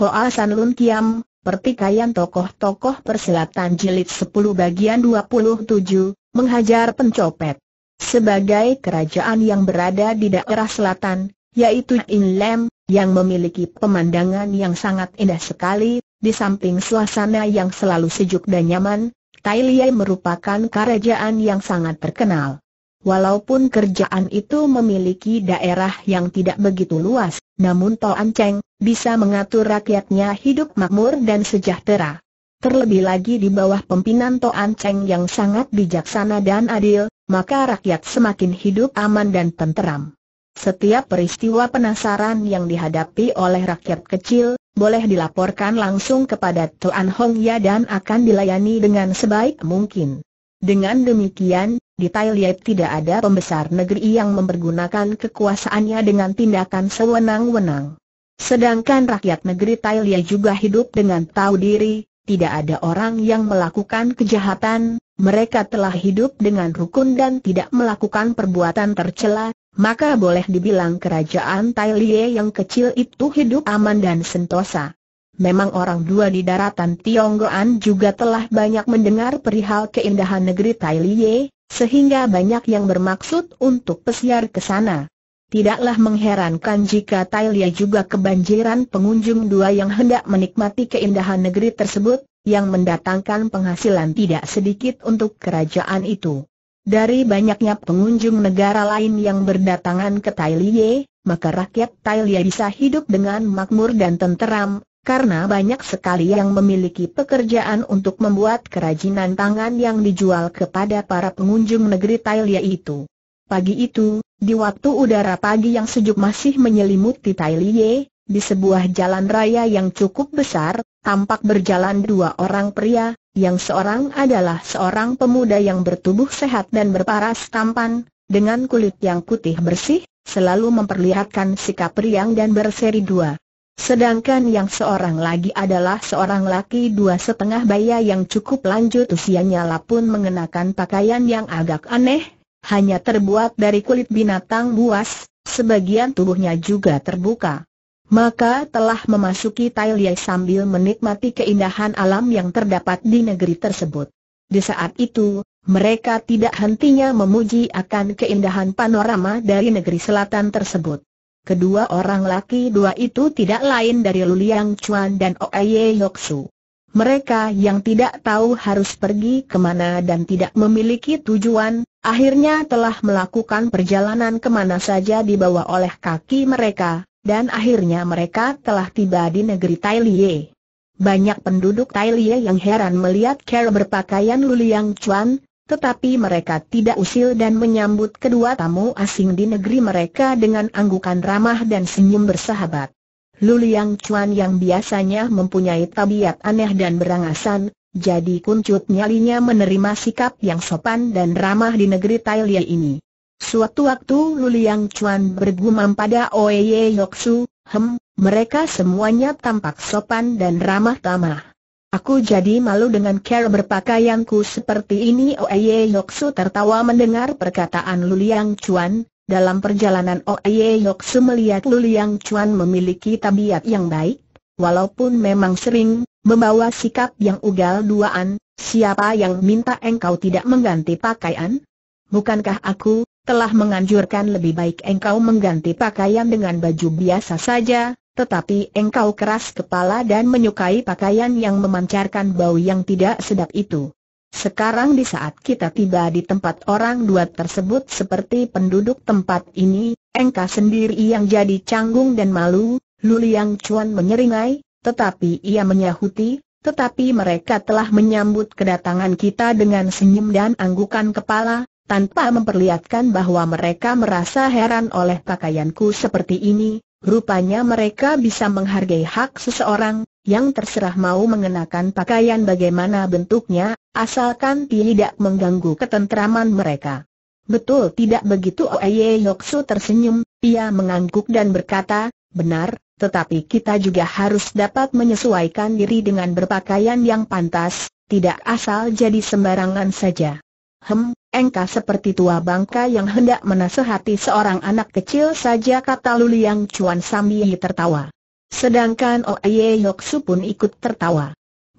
Hoa San Lun Kiam, Pertikaian Tokoh-Tokoh Persilatan Jilid 10 Bagian 27, Menghajar Pencopet Sebagai kerajaan yang berada di daerah selatan, yaitu Inlem, yang memiliki pemandangan yang sangat indah sekali, di samping suasana yang selalu sejuk dan nyaman, Tai Liai merupakan kerajaan yang sangat terkenal. Walaupun kerjaan itu memiliki daerah yang tidak begitu luas, namun Toan Cheng, bisa mengatur rakyatnya hidup makmur dan sejahtera. Terlebih lagi di bawah pimpinan Toan Cheng yang sangat bijaksana dan adil, maka rakyat semakin hidup aman dan tenteram. Setiap peristiwa penasaran yang dihadapi oleh rakyat kecil, boleh dilaporkan langsung kepada Tuan Hong Ya dan akan dilayani dengan sebaik mungkin. Dengan demikian, di Thailand tidak ada pembesar negeri yang mempergunakan kekuasaannya dengan tindakan sewenang-wenang. Sedangkan rakyat negeri Thailand juga hidup dengan tahu diri, tidak ada orang yang melakukan kejahatan, mereka telah hidup dengan rukun dan tidak melakukan perbuatan tercela, maka boleh dibilang kerajaan Tailie yang kecil itu hidup aman dan sentosa. Memang orang dua di daratan Tionggoan juga telah banyak mendengar perihal keindahan negeri Liye, sehingga banyak yang bermaksud untuk pesiar ke sana. Tidaklah mengherankan jika Liye juga kebanjiran pengunjung dua yang hendak menikmati keindahan negeri tersebut, yang mendatangkan penghasilan tidak sedikit untuk kerajaan itu. Dari banyaknya pengunjung negara lain yang berdatangan ke Liye, maka rakyat Liye bisa hidup dengan makmur dan tenteram, karena banyak sekali yang memiliki pekerjaan untuk membuat kerajinan tangan yang dijual kepada para pengunjung negeri Thailia itu. Pagi itu, di waktu udara pagi yang sejuk masih menyelimuti Thailia, di sebuah jalan raya yang cukup besar, tampak berjalan dua orang pria, yang seorang adalah seorang pemuda yang bertubuh sehat dan berparas tampan, dengan kulit yang putih bersih, selalu memperlihatkan sikap riang dan berseri dua. Sedangkan yang seorang lagi adalah seorang laki dua setengah baya yang cukup lanjut usianya lah pun mengenakan pakaian yang agak aneh, hanya terbuat dari kulit binatang buas, sebagian tubuhnya juga terbuka. Maka telah memasuki Tailiyai sambil menikmati keindahan alam yang terdapat di negeri tersebut. Di saat itu, mereka tidak hentinya memuji akan keindahan panorama dari negeri selatan tersebut. Kedua orang laki dua itu tidak lain dari Luliang Chuan dan Oye Yoksu. Mereka yang tidak tahu harus pergi kemana dan tidak memiliki tujuan, akhirnya telah melakukan perjalanan kemana saja di bawah oleh kaki mereka, dan akhirnya mereka telah tiba di negeri Liye. Banyak penduduk Liye yang heran melihat Carol berpakaian Luliang Chuan, tetapi mereka tidak usil dan menyambut kedua tamu asing di negeri mereka dengan anggukan ramah dan senyum bersahabat. Luliang Chuan yang biasanya mempunyai tabiat aneh dan berangasan, jadi kuncut nyalinya menerima sikap yang sopan dan ramah di negeri Thailand ini. Suatu waktu Luliang Chuan bergumam pada Oeye Yoksu, hem, mereka semuanya tampak sopan dan ramah tamah. Aku jadi malu dengan cara berpakaianku seperti ini Oye Yoksu tertawa mendengar perkataan Luliang Chuan Dalam perjalanan Oye Yoksu melihat Luliang Chuan memiliki tabiat yang baik Walaupun memang sering membawa sikap yang ugal duaan Siapa yang minta engkau tidak mengganti pakaian? Bukankah aku telah menganjurkan lebih baik engkau mengganti pakaian dengan baju biasa saja tetapi engkau keras kepala dan menyukai pakaian yang memancarkan bau yang tidak sedap itu. Sekarang di saat kita tiba di tempat orang dua tersebut seperti penduduk tempat ini, engkau sendiri yang jadi canggung dan malu, Luliang Chuan menyeringai, tetapi ia menyahuti, tetapi mereka telah menyambut kedatangan kita dengan senyum dan anggukan kepala, tanpa memperlihatkan bahwa mereka merasa heran oleh pakaianku seperti ini, Rupanya mereka bisa menghargai hak seseorang, yang terserah mau mengenakan pakaian bagaimana bentuknya, asalkan tidak mengganggu ketentraman mereka. Betul tidak begitu Oye Yoksu tersenyum, ia mengangguk dan berkata, benar, tetapi kita juga harus dapat menyesuaikan diri dengan berpakaian yang pantas, tidak asal jadi sembarangan saja. Hem, engkau seperti tua bangka yang hendak menasehati seorang anak kecil saja kata Luliang Chuan sambil tertawa. Sedangkan Oye oh Yoksu pun ikut tertawa.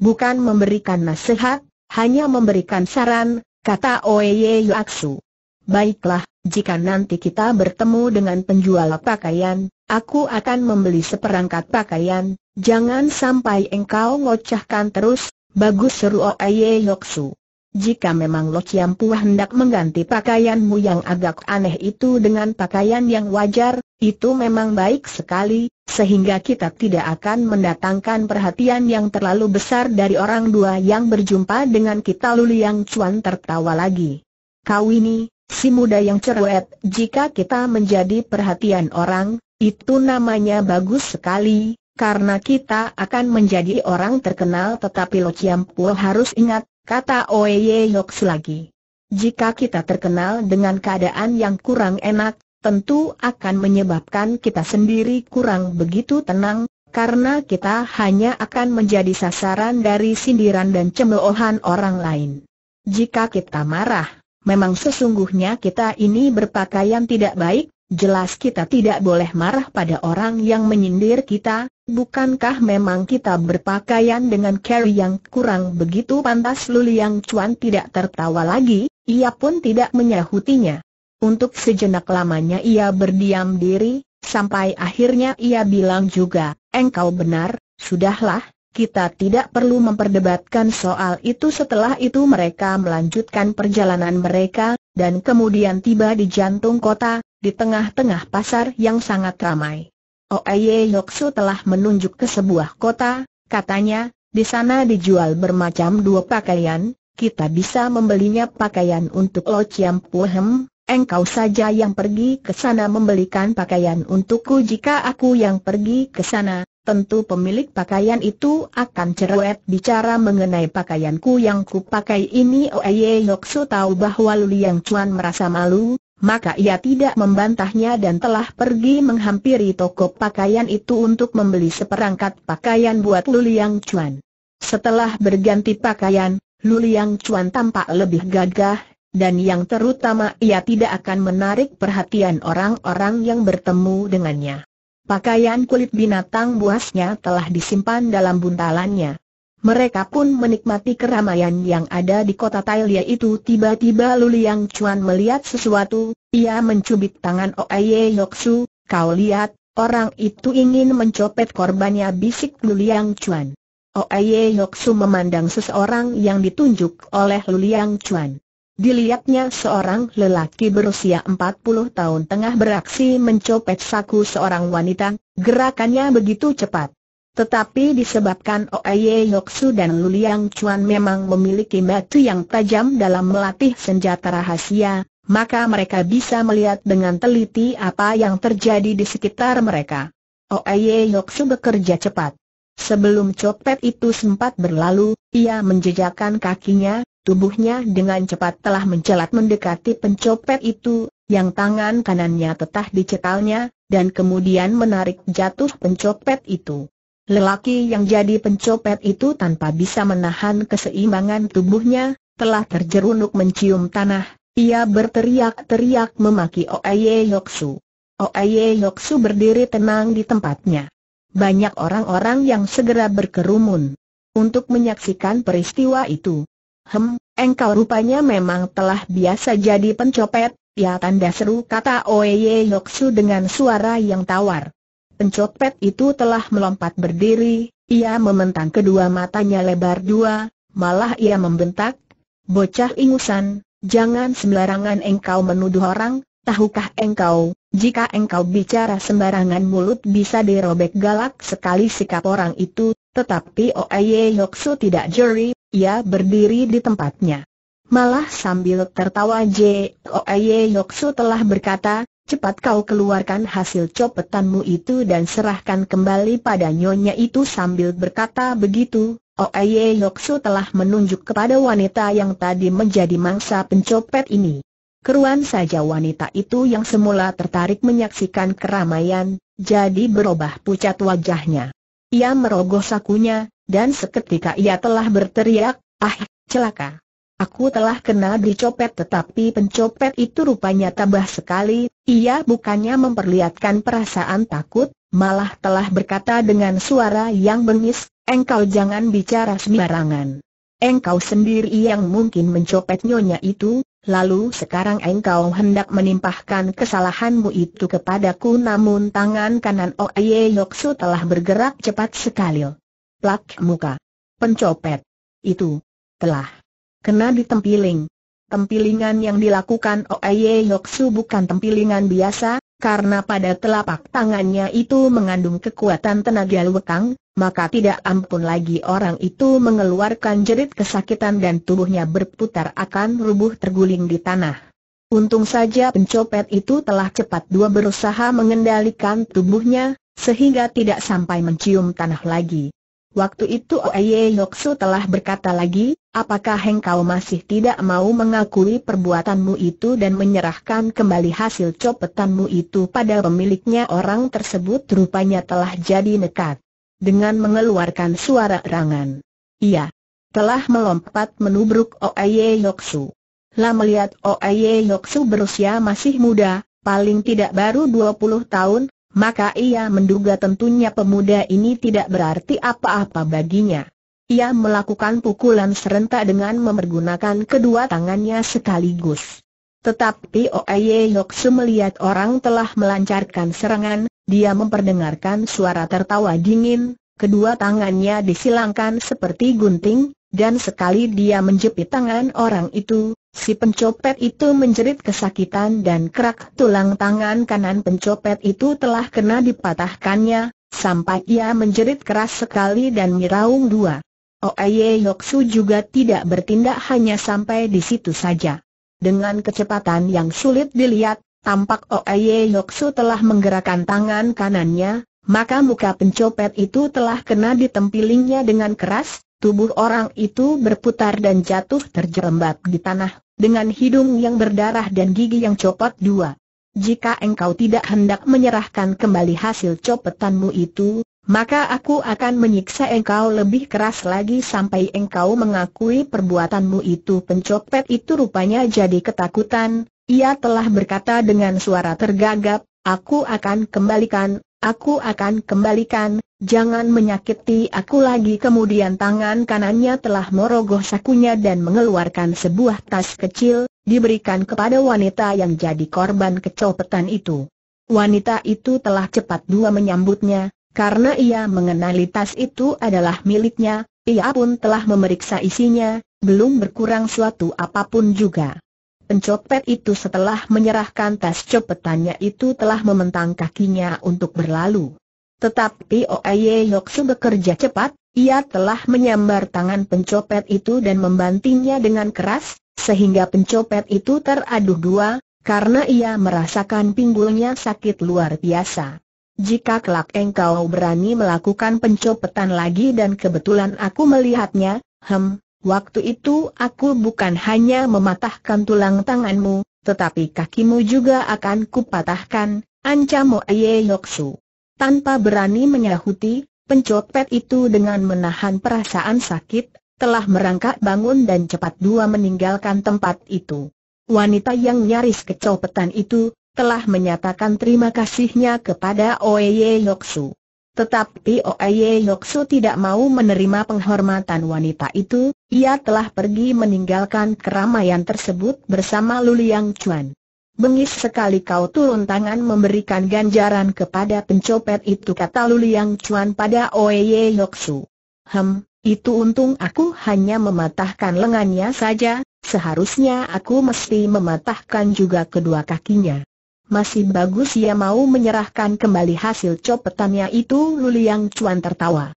Bukan memberikan nasihat, hanya memberikan saran, kata Oye oh Yoksu. Baiklah, jika nanti kita bertemu dengan penjual pakaian, aku akan membeli seperangkat pakaian, jangan sampai engkau ngocahkan terus, bagus seru Oye oh Yoksu. Jika memang Lo Chiam Pua hendak mengganti pakaianmu yang agak aneh itu dengan pakaian yang wajar, itu memang baik sekali, sehingga kita tidak akan mendatangkan perhatian yang terlalu besar dari orang dua yang berjumpa dengan kita Luli yang cuan tertawa lagi. Kau ini, si muda yang cerewet, jika kita menjadi perhatian orang, itu namanya bagus sekali, karena kita akan menjadi orang terkenal tetapi Lo Chiam Pua harus ingat, kata Oye Yoks lagi. Jika kita terkenal dengan keadaan yang kurang enak, tentu akan menyebabkan kita sendiri kurang begitu tenang, karena kita hanya akan menjadi sasaran dari sindiran dan cemoohan orang lain. Jika kita marah, memang sesungguhnya kita ini berpakaian tidak baik, jelas kita tidak boleh marah pada orang yang menyindir kita, Bukankah memang kita berpakaian dengan carry yang kurang begitu pantas Lu Liang Chuan tidak tertawa lagi, ia pun tidak menyahutinya. Untuk sejenak lamanya ia berdiam diri, sampai akhirnya ia bilang juga, engkau benar, sudahlah, kita tidak perlu memperdebatkan soal itu setelah itu mereka melanjutkan perjalanan mereka, dan kemudian tiba di jantung kota, di tengah-tengah pasar yang sangat ramai. Oye Yoksu telah menunjuk ke sebuah kota, katanya, di sana dijual bermacam dua pakaian, kita bisa membelinya pakaian untuk Lo Chiam Puhem, engkau saja yang pergi ke sana membelikan pakaian untukku jika aku yang pergi ke sana, tentu pemilik pakaian itu akan cerewet bicara mengenai pakaianku yang kupakai ini Oye Yoksu tahu bahwa Luliang Chuan Cuan merasa malu, maka ia tidak membantahnya dan telah pergi menghampiri toko pakaian itu untuk membeli seperangkat pakaian buat Luliang Chuan. Setelah berganti pakaian, Luliang Chuan tampak lebih gagah, dan yang terutama ia tidak akan menarik perhatian orang-orang yang bertemu dengannya. Pakaian kulit binatang buasnya telah disimpan dalam buntalannya. Mereka pun menikmati keramaian yang ada di kota Tailia itu tiba-tiba Luliang Chuan melihat sesuatu, ia mencubit tangan Oye Yoksu, kau lihat, orang itu ingin mencopet korbannya bisik Luliang Chuan. Oye Yoksu memandang seseorang yang ditunjuk oleh Luliang Chuan. Dilihatnya seorang lelaki berusia 40 tahun tengah beraksi mencopet saku seorang wanita, gerakannya begitu cepat. Tetapi disebabkan Oye Yoksu dan Luliang Chuan memang memiliki batu yang tajam dalam melatih senjata rahasia, maka mereka bisa melihat dengan teliti apa yang terjadi di sekitar mereka. Oye Yoksu bekerja cepat. Sebelum copet itu sempat berlalu, ia menjejakkan kakinya, tubuhnya dengan cepat telah mencelat mendekati pencopet itu, yang tangan kanannya tetah dicekalnya, dan kemudian menarik jatuh pencopet itu. Lelaki yang jadi pencopet itu tanpa bisa menahan keseimbangan tubuhnya, telah terjerunuk mencium tanah, ia berteriak-teriak memaki Oye Yoksu. Oye Yoksu berdiri tenang di tempatnya. Banyak orang-orang yang segera berkerumun untuk menyaksikan peristiwa itu. Hem, engkau rupanya memang telah biasa jadi pencopet, ya tanda seru kata Oye Yoksu dengan suara yang tawar pencopet itu telah melompat berdiri, ia mementang kedua matanya lebar dua, malah ia membentak, bocah ingusan, jangan sembarangan engkau menuduh orang, tahukah engkau, jika engkau bicara sembarangan mulut bisa dirobek galak sekali sikap orang itu, tetapi Oye Yoksu tidak jeri, ia berdiri di tempatnya. Malah sambil tertawa J. Oye Yoksu telah berkata, Cepat kau keluarkan hasil copetanmu itu dan serahkan kembali pada nyonya itu sambil berkata begitu. Oye Yoksu telah menunjuk kepada wanita yang tadi menjadi mangsa pencopet ini. Keruan saja wanita itu yang semula tertarik menyaksikan keramaian, jadi berubah pucat wajahnya. Ia merogoh sakunya, dan seketika ia telah berteriak, ah, celaka. Aku telah kena dicopet tetapi pencopet itu rupanya tabah sekali, ia bukannya memperlihatkan perasaan takut, malah telah berkata dengan suara yang bengis, engkau jangan bicara sembarangan. Engkau sendiri yang mungkin mencopet nyonya itu, lalu sekarang engkau hendak menimpahkan kesalahanmu itu kepadaku namun tangan kanan Oye oh Yoksu telah bergerak cepat sekali. Plak muka. Pencopet. Itu. Telah Kena di ditempiling. Tempilingan yang dilakukan Oye Yoksu bukan tempilingan biasa, karena pada telapak tangannya itu mengandung kekuatan tenaga luwekang, maka tidak ampun lagi orang itu mengeluarkan jerit kesakitan dan tubuhnya berputar akan rubuh terguling di tanah. Untung saja pencopet itu telah cepat dua berusaha mengendalikan tubuhnya, sehingga tidak sampai mencium tanah lagi. Waktu itu Oye Yoksu telah berkata lagi, apakah engkau masih tidak mau mengakui perbuatanmu itu dan menyerahkan kembali hasil copetanmu itu pada pemiliknya orang tersebut rupanya telah jadi nekat. Dengan mengeluarkan suara erangan. Iya. Telah melompat menubruk Oye Yoksu. Lah melihat Oye Yoksu berusia masih muda, paling tidak baru 20 tahun, maka ia menduga tentunya pemuda ini tidak berarti apa-apa baginya. Ia melakukan pukulan serentak dengan memergunakan kedua tangannya sekaligus. Tetapi Oeye Yoksu melihat orang telah melancarkan serangan, dia memperdengarkan suara tertawa dingin, kedua tangannya disilangkan seperti gunting, dan sekali dia menjepit tangan orang itu, Si pencopet itu menjerit kesakitan dan kerak tulang tangan kanan pencopet itu telah kena dipatahkannya, sampai ia menjerit keras sekali dan miraung dua. Oeye Yoksu juga tidak bertindak hanya sampai di situ saja. Dengan kecepatan yang sulit dilihat, tampak Oeye Yoksu telah menggerakkan tangan kanannya, maka muka pencopet itu telah kena ditempilingnya dengan keras, Tubuh orang itu berputar dan jatuh terjerembab di tanah, dengan hidung yang berdarah dan gigi yang copot dua. Jika engkau tidak hendak menyerahkan kembali hasil copetanmu itu, maka aku akan menyiksa engkau lebih keras lagi sampai engkau mengakui perbuatanmu itu. Pencopet itu rupanya jadi ketakutan, ia telah berkata dengan suara tergagap, aku akan kembalikan, aku akan kembalikan, Jangan menyakiti aku lagi kemudian tangan kanannya telah merogoh sakunya dan mengeluarkan sebuah tas kecil, diberikan kepada wanita yang jadi korban kecopetan itu. Wanita itu telah cepat dua menyambutnya, karena ia mengenali tas itu adalah miliknya, ia pun telah memeriksa isinya, belum berkurang suatu apapun juga. Pencopet itu setelah menyerahkan tas copetannya itu telah mementang kakinya untuk berlalu. Tetapi Oye Yoksu bekerja cepat, ia telah menyambar tangan pencopet itu dan membantingnya dengan keras, sehingga pencopet itu teraduh dua, karena ia merasakan pinggulnya sakit luar biasa. Jika kelak engkau berani melakukan pencopetan lagi dan kebetulan aku melihatnya, hem, waktu itu aku bukan hanya mematahkan tulang tanganmu, tetapi kakimu juga akan kupatahkan, ancam Oye Yoksu. Tanpa berani menyahuti, pencopet itu dengan menahan perasaan sakit, telah merangkak bangun dan cepat dua meninggalkan tempat itu. Wanita yang nyaris kecopetan itu, telah menyatakan terima kasihnya kepada Oeye Yoksu. Tetapi Oeye Yoksu tidak mau menerima penghormatan wanita itu, ia telah pergi meninggalkan keramaian tersebut bersama Luliang Chuan. Bengis sekali kau turun tangan memberikan ganjaran kepada pencopet itu kata Luliang Chuan pada Oye Yoksu. Hem, itu untung aku hanya mematahkan lengannya saja, seharusnya aku mesti mematahkan juga kedua kakinya. Masih bagus ia mau menyerahkan kembali hasil copetannya itu Luliang Chuan tertawa.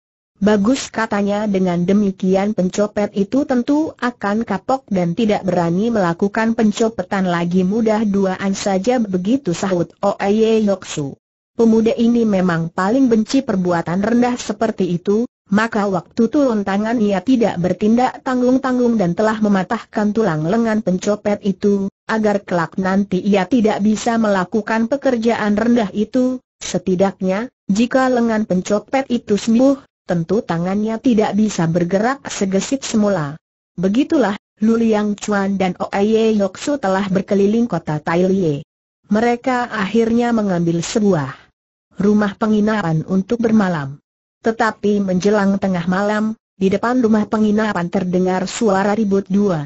Bagus katanya dengan demikian pencopet itu tentu akan kapok dan tidak berani melakukan pencopetan lagi mudah duaan saja begitu sahut Oeye Yoksu. Pemuda ini memang paling benci perbuatan rendah seperti itu, maka waktu turun tangan ia tidak bertindak tanggung-tanggung dan telah mematahkan tulang lengan pencopet itu, agar kelak nanti ia tidak bisa melakukan pekerjaan rendah itu, setidaknya, jika lengan pencopet itu sembuh, tentu tangannya tidak bisa bergerak segesit semula. Begitulah, Lu Liang Chuan dan Oye Yoksu telah berkeliling kota Tailie. Mereka akhirnya mengambil sebuah rumah penginapan untuk bermalam. Tetapi menjelang tengah malam, di depan rumah penginapan terdengar suara ribut dua.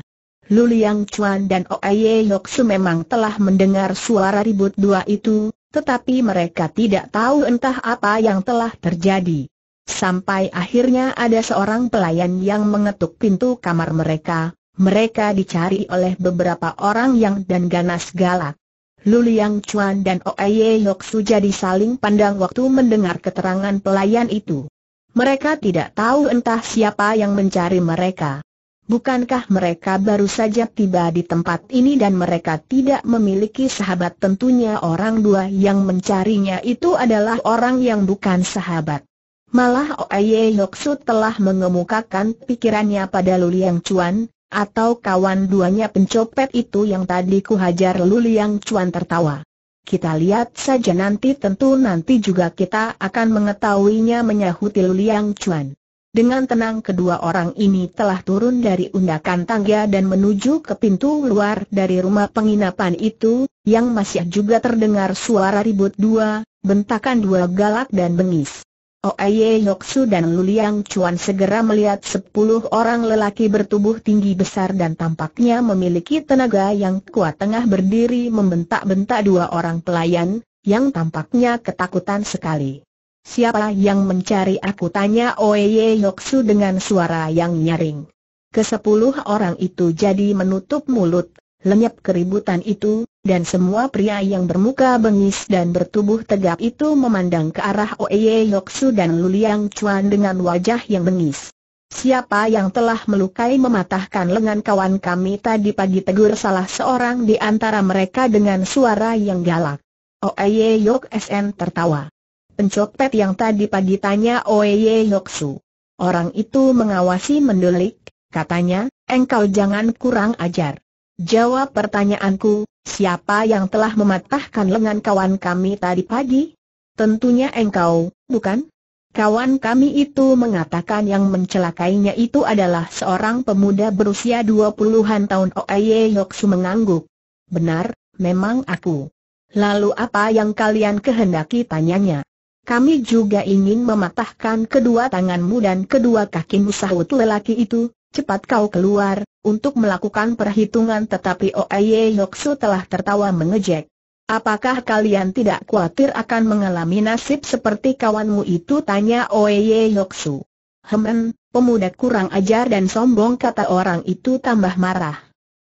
Lu Liang Chuan dan Oye Yoksu memang telah mendengar suara ribut dua itu, tetapi mereka tidak tahu entah apa yang telah terjadi. Sampai akhirnya ada seorang pelayan yang mengetuk pintu kamar mereka, mereka dicari oleh beberapa orang yang dan ganas galak. Luliang Chuan dan Oeye Yok jadi saling pandang waktu mendengar keterangan pelayan itu. Mereka tidak tahu entah siapa yang mencari mereka. Bukankah mereka baru saja tiba di tempat ini dan mereka tidak memiliki sahabat tentunya orang dua yang mencarinya itu adalah orang yang bukan sahabat. Malah Oye Yoksu telah mengemukakan pikirannya pada Luliang Chuan, atau kawan duanya pencopet itu yang tadi kuhajar Luliang Chuan tertawa. Kita lihat saja nanti tentu nanti juga kita akan mengetahuinya menyahuti Luliang Chuan. Dengan tenang kedua orang ini telah turun dari undakan tangga dan menuju ke pintu luar dari rumah penginapan itu, yang masih juga terdengar suara ribut dua, bentakan dua galak dan bengis. Oye Yoksu dan Luliang Chuan segera melihat sepuluh orang lelaki bertubuh tinggi besar dan tampaknya memiliki tenaga yang kuat tengah berdiri membentak-bentak dua orang pelayan, yang tampaknya ketakutan sekali. Siapa yang mencari aku tanya Oye Yoksu dengan suara yang nyaring. Kesepuluh orang itu jadi menutup mulut, lenyap keributan itu, dan semua pria yang bermuka bengis dan bertubuh tegap itu memandang ke arah Oye Yoksu dan Luliang Chuan dengan wajah yang bengis. Siapa yang telah melukai mematahkan lengan kawan kami tadi pagi tegur salah seorang di antara mereka dengan suara yang galak. Oye Yok SN tertawa. Pencopet yang tadi pagi tanya Oye Yoksu. Orang itu mengawasi mendelik, katanya, engkau jangan kurang ajar. Jawab pertanyaanku, siapa yang telah mematahkan lengan kawan kami tadi pagi? Tentunya engkau, bukan? Kawan kami itu mengatakan yang mencelakainya itu adalah seorang pemuda berusia 20-an tahun Oye Yoksu mengangguk. Benar, memang aku. Lalu apa yang kalian kehendaki tanyanya? Kami juga ingin mematahkan kedua tanganmu dan kedua kakimu sahut lelaki itu, Cepat kau keluar, untuk melakukan perhitungan tetapi Oye Yoksu telah tertawa mengejek. Apakah kalian tidak khawatir akan mengalami nasib seperti kawanmu itu? Tanya Oye Yoksu. Hemen, pemuda kurang ajar dan sombong kata orang itu tambah marah.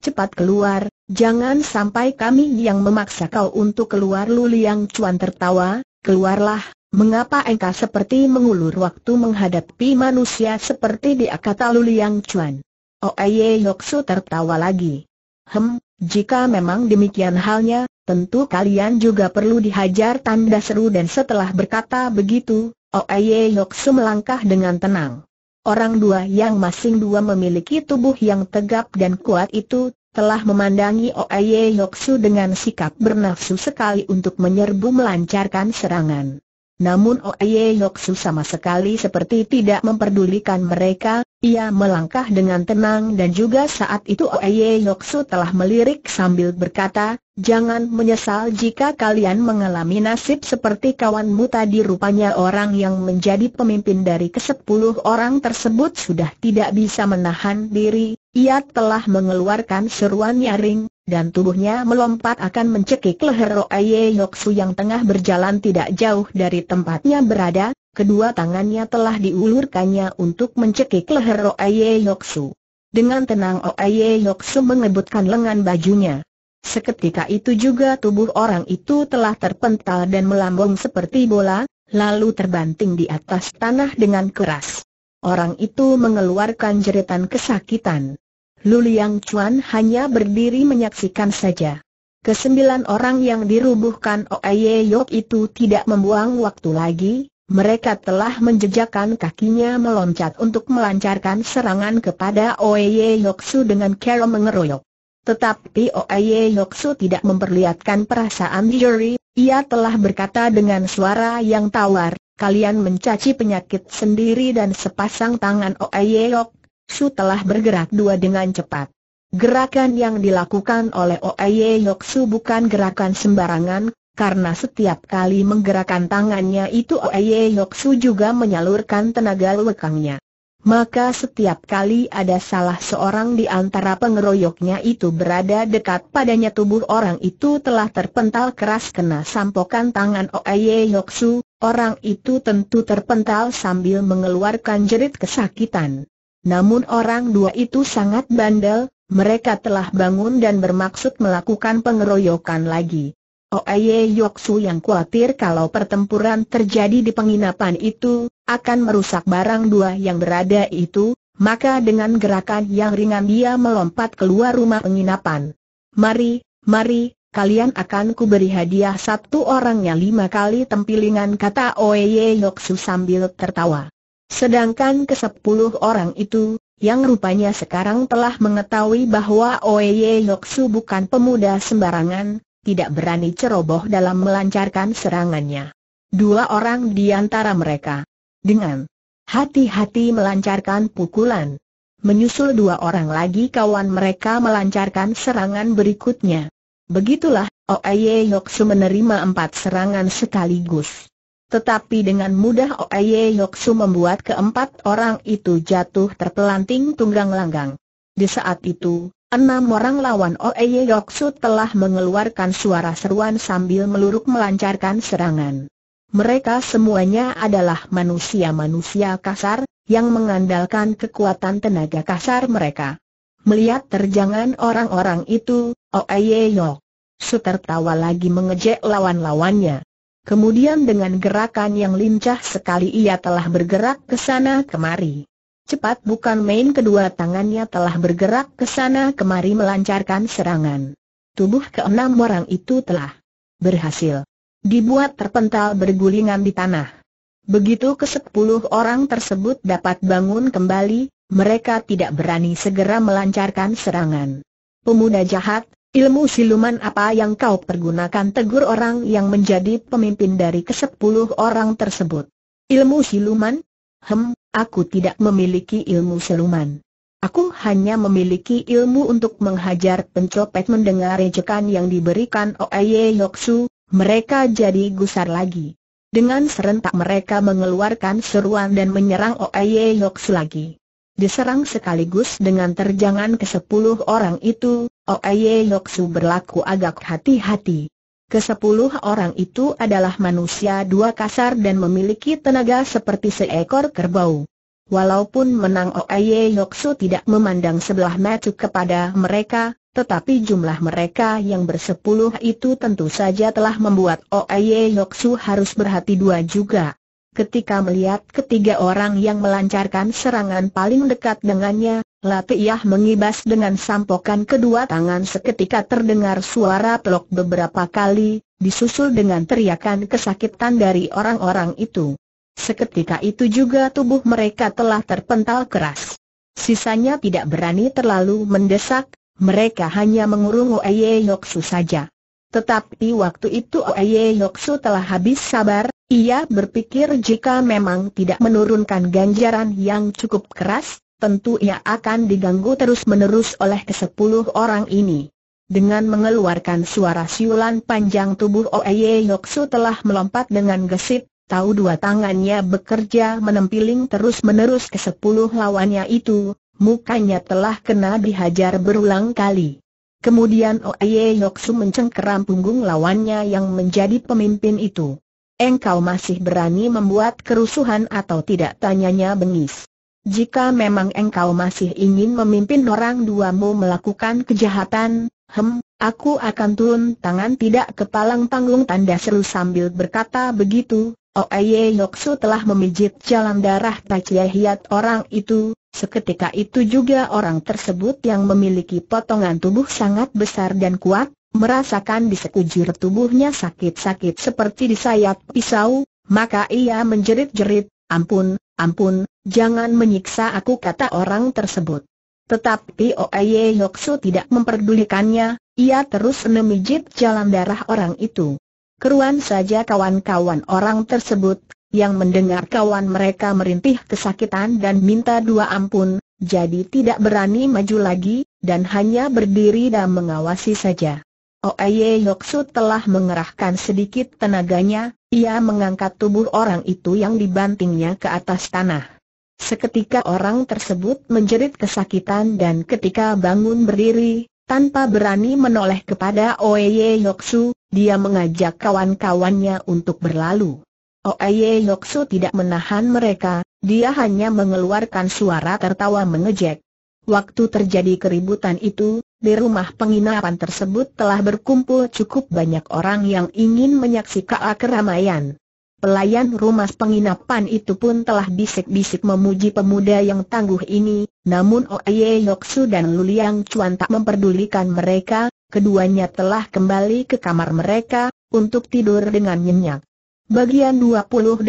Cepat keluar, jangan sampai kami yang memaksa kau untuk keluar Lu Liang Cuan tertawa, keluarlah, Mengapa engkau seperti mengulur waktu menghadapi manusia seperti di kata Luliang Chuan? Oeye oh, Yoksu tertawa lagi. Hem, jika memang demikian halnya, tentu kalian juga perlu dihajar tanda seru dan setelah berkata begitu, Oeye oh, Yoksu melangkah dengan tenang. Orang dua yang masing dua memiliki tubuh yang tegap dan kuat itu, telah memandangi Oeye oh, Yoksu dengan sikap bernafsu sekali untuk menyerbu melancarkan serangan. Namun Oye Yoksu sama sekali seperti tidak memperdulikan mereka, ia melangkah dengan tenang dan juga saat itu Oye Yoksu telah melirik sambil berkata, Jangan menyesal jika kalian mengalami nasib seperti kawanmu tadi rupanya orang yang menjadi pemimpin dari kesepuluh orang tersebut sudah tidak bisa menahan diri, ia telah mengeluarkan seruan nyaring, dan tubuhnya melompat akan mencekik leher Oye Yoksu yang tengah berjalan tidak jauh dari tempatnya berada, kedua tangannya telah diulurkannya untuk mencekik leher Oaye Yoksu. Dengan tenang Oaye Yoksu mengebutkan lengan bajunya. Seketika itu juga tubuh orang itu telah terpental dan melambung seperti bola, lalu terbanting di atas tanah dengan keras. Orang itu mengeluarkan jeritan kesakitan. Luliang Chuan hanya berdiri menyaksikan saja. Kesembilan orang yang dirubuhkan Oaye Yok itu tidak membuang waktu lagi, mereka telah menjejakkan kakinya meloncat untuk melancarkan serangan kepada Oye Yoksu dengan cara mengeroyok. Tetapi Oye Yoksu tidak memperlihatkan perasaan Yuri, ia telah berkata dengan suara yang tawar, kalian mencaci penyakit sendiri dan sepasang tangan Oye Yoksu telah bergerak dua dengan cepat. Gerakan yang dilakukan oleh Oye Yoksu bukan gerakan sembarangan, karena setiap kali menggerakkan tangannya itu Oye Yoksu juga menyalurkan tenaga lekangnya. Maka setiap kali ada salah seorang di antara pengeroyoknya itu berada dekat padanya tubuh orang itu telah terpental keras kena sampokan tangan Oye Yoksu, orang itu tentu terpental sambil mengeluarkan jerit kesakitan. Namun orang dua itu sangat bandel, mereka telah bangun dan bermaksud melakukan pengeroyokan lagi. Oye Yoksu yang khawatir kalau pertempuran terjadi di penginapan itu, akan merusak barang dua yang berada itu, maka dengan gerakan yang ringan dia melompat keluar rumah penginapan. Mari, mari, kalian akan kuberi hadiah satu orangnya lima kali tempilingan kata Oye Yoksu sambil tertawa. Sedangkan ke sepuluh orang itu, yang rupanya sekarang telah mengetahui bahwa Oye Yoksu bukan pemuda sembarangan, tidak berani ceroboh dalam melancarkan serangannya. Dua orang di antara mereka, dengan hati-hati melancarkan pukulan. Menyusul dua orang lagi kawan mereka melancarkan serangan berikutnya. Begitulah, Oeye Yoksu menerima empat serangan sekaligus. Tetapi dengan mudah Oeye Yoksu membuat keempat orang itu jatuh terpelanting tunggang langgang. Di saat itu, Enam orang lawan Oeye Yoksu telah mengeluarkan suara seruan sambil meluruk melancarkan serangan. Mereka semuanya adalah manusia-manusia kasar, yang mengandalkan kekuatan tenaga kasar mereka. Melihat terjangan orang-orang itu, Oeye Yok Su tertawa lagi mengejek lawan-lawannya. Kemudian dengan gerakan yang lincah sekali ia telah bergerak ke sana kemari. Cepat bukan main kedua tangannya telah bergerak ke sana kemari melancarkan serangan. Tubuh keenam orang itu telah berhasil dibuat terpental bergulingan di tanah. Begitu kesepuluh orang tersebut dapat bangun kembali, mereka tidak berani segera melancarkan serangan. Pemuda jahat, ilmu siluman apa yang kau pergunakan tegur orang yang menjadi pemimpin dari kesepuluh orang tersebut. Ilmu siluman? Hem, Aku tidak memiliki ilmu seluman. Aku hanya memiliki ilmu untuk menghajar pencopet mendengar ejekan yang diberikan Oye Yoksu, mereka jadi gusar lagi. Dengan serentak mereka mengeluarkan seruan dan menyerang Oye Yoksu lagi. Diserang sekaligus dengan terjangan ke sepuluh orang itu, Oye Yoksu berlaku agak hati-hati. Kesepuluh orang itu adalah manusia dua kasar dan memiliki tenaga seperti seekor kerbau. Walaupun menang Oye Yoksu tidak memandang sebelah mata kepada mereka, tetapi jumlah mereka yang bersepuluh itu tentu saja telah membuat Oye Yoksu harus berhati dua juga. Ketika melihat ketiga orang yang melancarkan serangan paling dekat dengannya, Latiyah mengibas dengan sampokan kedua tangan seketika terdengar suara pelok beberapa kali, disusul dengan teriakan kesakitan dari orang-orang itu. Seketika itu juga tubuh mereka telah terpental keras. Sisanya tidak berani terlalu mendesak, mereka hanya mengurung Oeye Yoksu saja. Tetapi waktu itu Oeye Yoksu telah habis sabar, ia berpikir jika memang tidak menurunkan ganjaran yang cukup keras, tentu ia akan diganggu terus-menerus oleh kesepuluh orang ini. Dengan mengeluarkan suara siulan panjang tubuh Oeye su telah melompat dengan gesit, tahu dua tangannya bekerja menempiling terus-menerus kesepuluh lawannya itu, mukanya telah kena dihajar berulang kali. Kemudian Oeye su mencengkeram punggung lawannya yang menjadi pemimpin itu. Engkau masih berani membuat kerusuhan atau tidak tanyanya bengis. Jika memang engkau masih ingin memimpin orang duamu melakukan kejahatan, hem, aku akan turun tangan tidak kepalang panggung tanda seru sambil berkata begitu. Oeye oh, Yoksu telah memijit jalan darah Tachiahiat orang itu, seketika itu juga orang tersebut yang memiliki potongan tubuh sangat besar dan kuat, merasakan di sekujur tubuhnya sakit-sakit seperti disayat pisau, maka ia menjerit-jerit, ampun, ampun, Jangan menyiksa aku kata orang tersebut. Tetapi Oye Yoksu tidak memperdulikannya, ia terus memijit jalan darah orang itu. Keruan saja kawan-kawan orang tersebut, yang mendengar kawan mereka merintih kesakitan dan minta dua ampun, jadi tidak berani maju lagi, dan hanya berdiri dan mengawasi saja. Oye Yoksu telah mengerahkan sedikit tenaganya, ia mengangkat tubuh orang itu yang dibantingnya ke atas tanah. Seketika orang tersebut menjerit kesakitan dan ketika bangun berdiri, tanpa berani menoleh kepada Oye Yoksu, dia mengajak kawan-kawannya untuk berlalu. Oye Yoksu tidak menahan mereka, dia hanya mengeluarkan suara tertawa mengejek. Waktu terjadi keributan itu, di rumah penginapan tersebut telah berkumpul cukup banyak orang yang ingin menyaksikan keramaian. Pelayan rumah penginapan itu pun telah bisik-bisik memuji pemuda yang tangguh ini, namun Oye Yoksu dan Luliang Chuan tak memperdulikan mereka, keduanya telah kembali ke kamar mereka, untuk tidur dengan nyenyak. Bagian 28,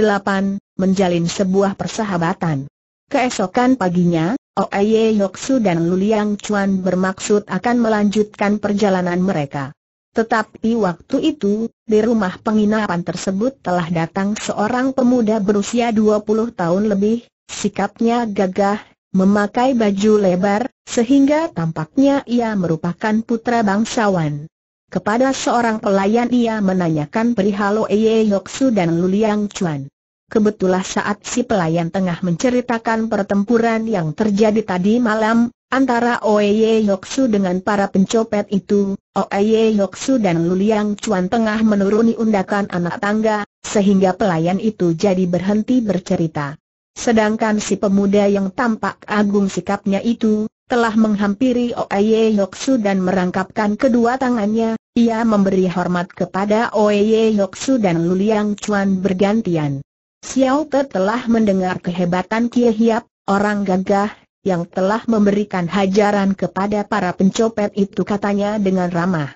menjalin sebuah persahabatan. Keesokan paginya, Oye Yoksu dan Luliang Chuan bermaksud akan melanjutkan perjalanan mereka. Tetapi waktu itu, di rumah penginapan tersebut telah datang seorang pemuda berusia 20 tahun lebih, sikapnya gagah, memakai baju lebar, sehingga tampaknya ia merupakan putra bangsawan. Kepada seorang pelayan ia menanyakan perihal Eye Yoksu dan Luliang Chuan. Kebetulan saat si pelayan tengah menceritakan pertempuran yang terjadi tadi malam, antara Oye Yoksu dengan para pencopet itu, Oeye Yoksu dan Luliang Chuan tengah menuruni undakan anak tangga, sehingga pelayan itu jadi berhenti bercerita. Sedangkan si pemuda yang tampak agung sikapnya itu, telah menghampiri Oeye Yoksu dan merangkapkan kedua tangannya, ia memberi hormat kepada Oeye Yoksu dan Luliang Chuan bergantian. Xiao Te telah mendengar kehebatan Kie Hiap, orang gagah, yang telah memberikan hajaran kepada para pencopet itu katanya dengan ramah.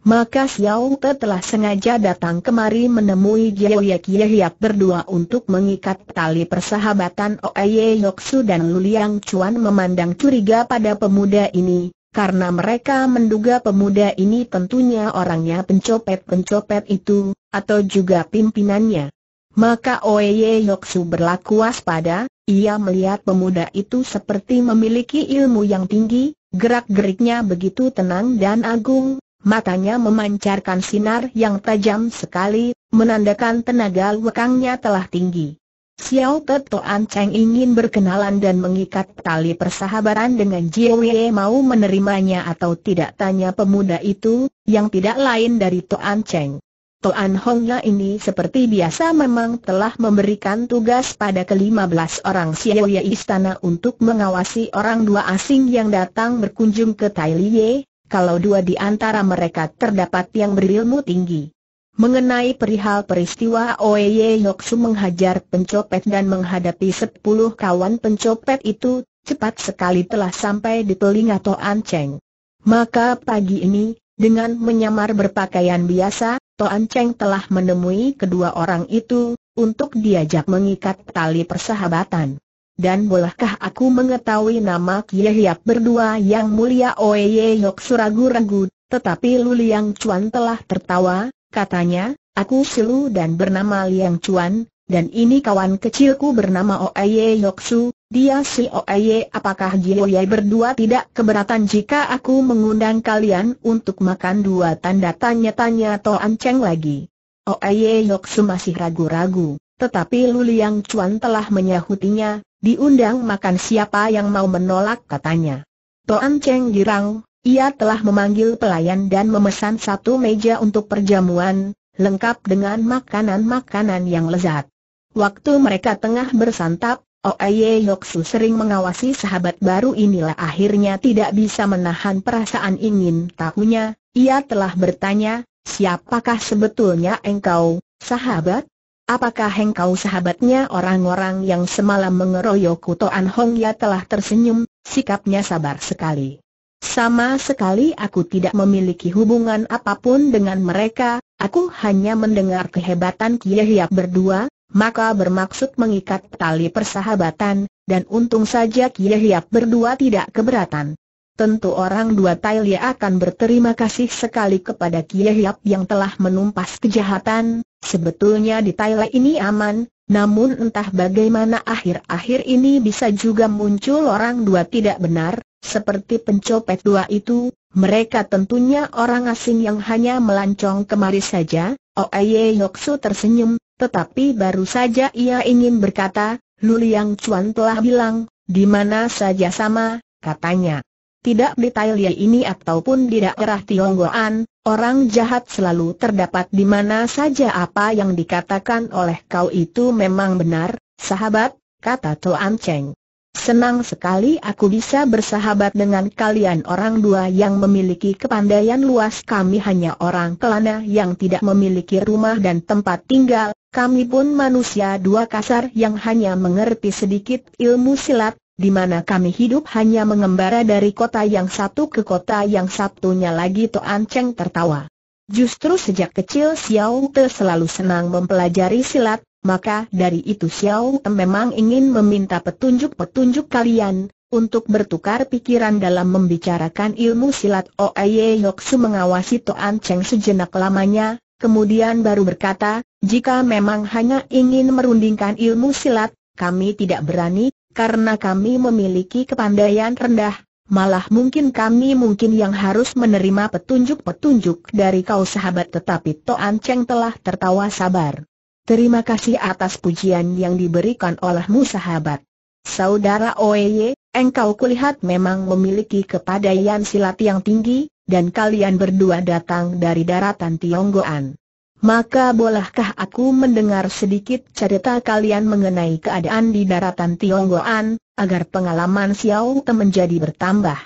Maka Xiao Te telah sengaja datang kemari menemui Jiaoyak Yehiak berdua untuk mengikat tali persahabatan Oeye Yoksu dan Luliang Chuan memandang curiga pada pemuda ini, karena mereka menduga pemuda ini tentunya orangnya pencopet-pencopet itu, atau juga pimpinannya. Maka Oeye Yoksu berlaku waspada, ia melihat pemuda itu seperti memiliki ilmu yang tinggi, gerak-geriknya begitu tenang dan agung, matanya memancarkan sinar yang tajam sekali, menandakan tenaga lekangnya telah tinggi. Xiao Te An Cheng ingin berkenalan dan mengikat tali persahabatan dengan Jie Wei mau menerimanya atau tidak tanya pemuda itu, yang tidak lain dari An Cheng. Toan Hongnya ini seperti biasa memang telah memberikan tugas pada kelima belas orang Xiaoya Istana untuk mengawasi orang dua asing yang datang berkunjung ke Tai Liye, kalau dua di antara mereka terdapat yang berilmu tinggi. Mengenai perihal peristiwa Oeye Yoksu menghajar pencopet dan menghadapi sepuluh kawan pencopet itu, cepat sekali telah sampai di telinga Toan Cheng. Maka pagi ini, dengan menyamar berpakaian biasa, Toan Cheng telah menemui kedua orang itu, untuk diajak mengikat tali persahabatan. Dan bolehkah aku mengetahui nama Kiai Hiap berdua yang mulia Oye Yok suragu-ragu, tetapi Lu Liang Chuan telah tertawa, katanya, aku Silu dan bernama Liang Chuan, dan ini kawan kecilku bernama Oaye Yoksu, dia si Oaye apakah Jioye berdua tidak keberatan jika aku mengundang kalian untuk makan dua tanda tanya-tanya to Cheng lagi. Oaye Yoksu masih ragu-ragu, tetapi Luliang Chuan telah menyahutinya, diundang makan siapa yang mau menolak katanya. Toan Cheng girang, ia telah memanggil pelayan dan memesan satu meja untuk perjamuan, lengkap dengan makanan-makanan yang lezat. Waktu mereka tengah bersantap, Oeye Yoksu sering mengawasi sahabat baru inilah akhirnya tidak bisa menahan perasaan ingin tahunya, ia telah bertanya, siapakah sebetulnya engkau, sahabat? Apakah engkau sahabatnya orang-orang yang semalam mengeroyok Kutoan Hong ya telah tersenyum, sikapnya sabar sekali. Sama sekali aku tidak memiliki hubungan apapun dengan mereka, aku hanya mendengar kehebatan Kiai berdua, maka bermaksud mengikat tali persahabatan, dan untung saja Kiai Hiap berdua tidak keberatan. Tentu orang dua Tailia akan berterima kasih sekali kepada Kiai Hiap yang telah menumpas kejahatan, sebetulnya di Tailia ini aman, namun entah bagaimana akhir-akhir ini bisa juga muncul orang dua tidak benar, seperti pencopet dua itu, mereka tentunya orang asing yang hanya melancong kemari saja, Oeye Yoksu tersenyum, tetapi baru saja ia ingin berkata, Luliang Chuan telah bilang, di mana saja sama, katanya. Tidak di Thailand ya ini ataupun di daerah Tionggoan, orang jahat selalu terdapat di mana saja apa yang dikatakan oleh kau itu memang benar, sahabat, kata Toan Cheng. Senang sekali aku bisa bersahabat dengan kalian orang dua yang memiliki kepandaian luas Kami hanya orang kelana yang tidak memiliki rumah dan tempat tinggal Kami pun manusia dua kasar yang hanya mengerti sedikit ilmu silat di mana kami hidup hanya mengembara dari kota yang satu ke kota yang satunya lagi Toan Cheng tertawa. Justru sejak kecil Xiao Te selalu senang mempelajari silat, maka dari itu Xiao Em memang ingin meminta petunjuk-petunjuk kalian, untuk bertukar pikiran dalam membicarakan ilmu silat Oye Yoksu mengawasi Toan Cheng sejenak lamanya, kemudian baru berkata, jika memang hanya ingin merundingkan ilmu silat, kami tidak berani, karena kami memiliki kepandaian rendah, malah mungkin kami mungkin yang harus menerima petunjuk-petunjuk dari kau sahabat tetapi Toan Cheng telah tertawa sabar. Terima kasih atas pujian yang diberikan olehmu sahabat. Saudara Oeye, engkau kulihat memang memiliki kepadaian silat yang tinggi, dan kalian berdua datang dari daratan Tionggoan. Maka bolehkah aku mendengar sedikit cerita kalian mengenai keadaan di daratan Tionggoan, agar pengalaman Xiao Te menjadi bertambah?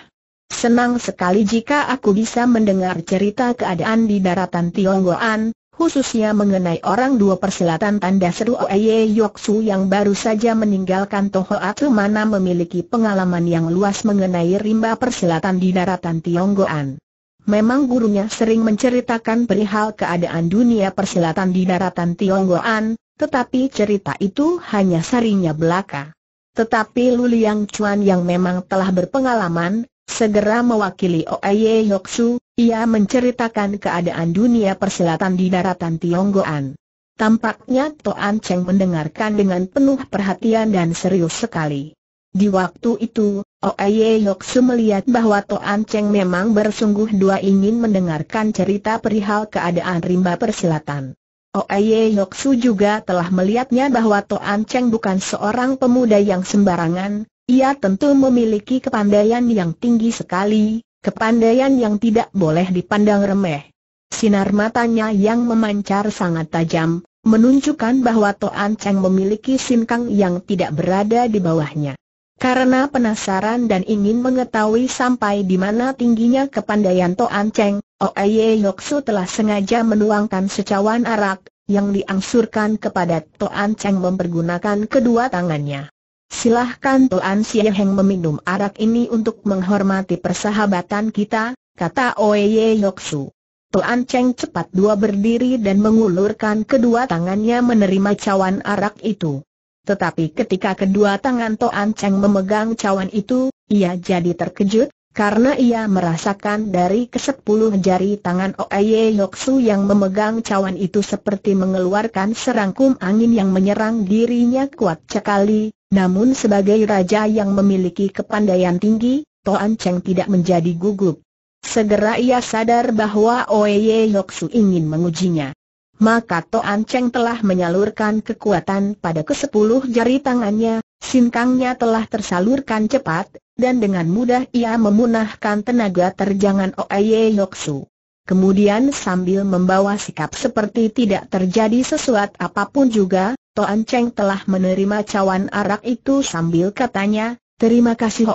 Senang sekali jika aku bisa mendengar cerita keadaan di daratan Tionggoan, khususnya mengenai orang dua persilatan tanda seru Oye Yoksu yang baru saja meninggalkan Toho mana memiliki pengalaman yang luas mengenai rimba persilatan di daratan Tionggoan. Memang gurunya sering menceritakan perihal keadaan dunia persilatan di daratan Tionggoan, tetapi cerita itu hanya sarinya belaka. Tetapi Luliang Chuan yang memang telah berpengalaman, Segera mewakili Oaye Yoksu, ia menceritakan keadaan dunia persilatan di daratan Tionggoan. Tampaknya Toan Cheng mendengarkan dengan penuh perhatian dan serius sekali. Di waktu itu, Oaye Yoksu melihat bahwa Toan Cheng memang bersungguh dua ingin mendengarkan cerita perihal keadaan rimba persilatan. Oaye Yoksu juga telah melihatnya bahwa Toan Cheng bukan seorang pemuda yang sembarangan, ia tentu memiliki kepandaian yang tinggi sekali, kepandaian yang tidak boleh dipandang remeh. Sinar matanya yang memancar sangat tajam, menunjukkan bahwa Toan Cheng memiliki sinkang yang tidak berada di bawahnya. Karena penasaran dan ingin mengetahui sampai di mana tingginya kepandaian Toan Cheng, Oye Yoksu telah sengaja menuangkan secawan arak, yang diangsurkan kepada Toan Cheng mempergunakan kedua tangannya silahkan tuan Sieheng meminum arak ini untuk menghormati persahabatan kita, kata Oye Yoksu. Tuan Cheng cepat dua berdiri dan mengulurkan kedua tangannya menerima cawan arak itu. Tetapi ketika kedua tangan tuan Cheng memegang cawan itu, ia jadi terkejut, karena ia merasakan dari kesepuluh jari tangan Oye Yoksu yang memegang cawan itu seperti mengeluarkan serangkum angin yang menyerang dirinya kuat sekali, namun sebagai raja yang memiliki kepandaian tinggi, Toan Cheng tidak menjadi gugup. Segera ia sadar bahwa Oye Yoksu ingin mengujinya. Maka Toan Cheng telah menyalurkan kekuatan pada kesepuluh jari tangannya, sinkangnya telah tersalurkan cepat, dan dengan mudah ia memunahkan tenaga terjangan Oye Yoksu. Kemudian sambil membawa sikap seperti tidak terjadi sesuatu apapun juga, Toan Cheng telah menerima cawan arak itu sambil katanya, Terima kasih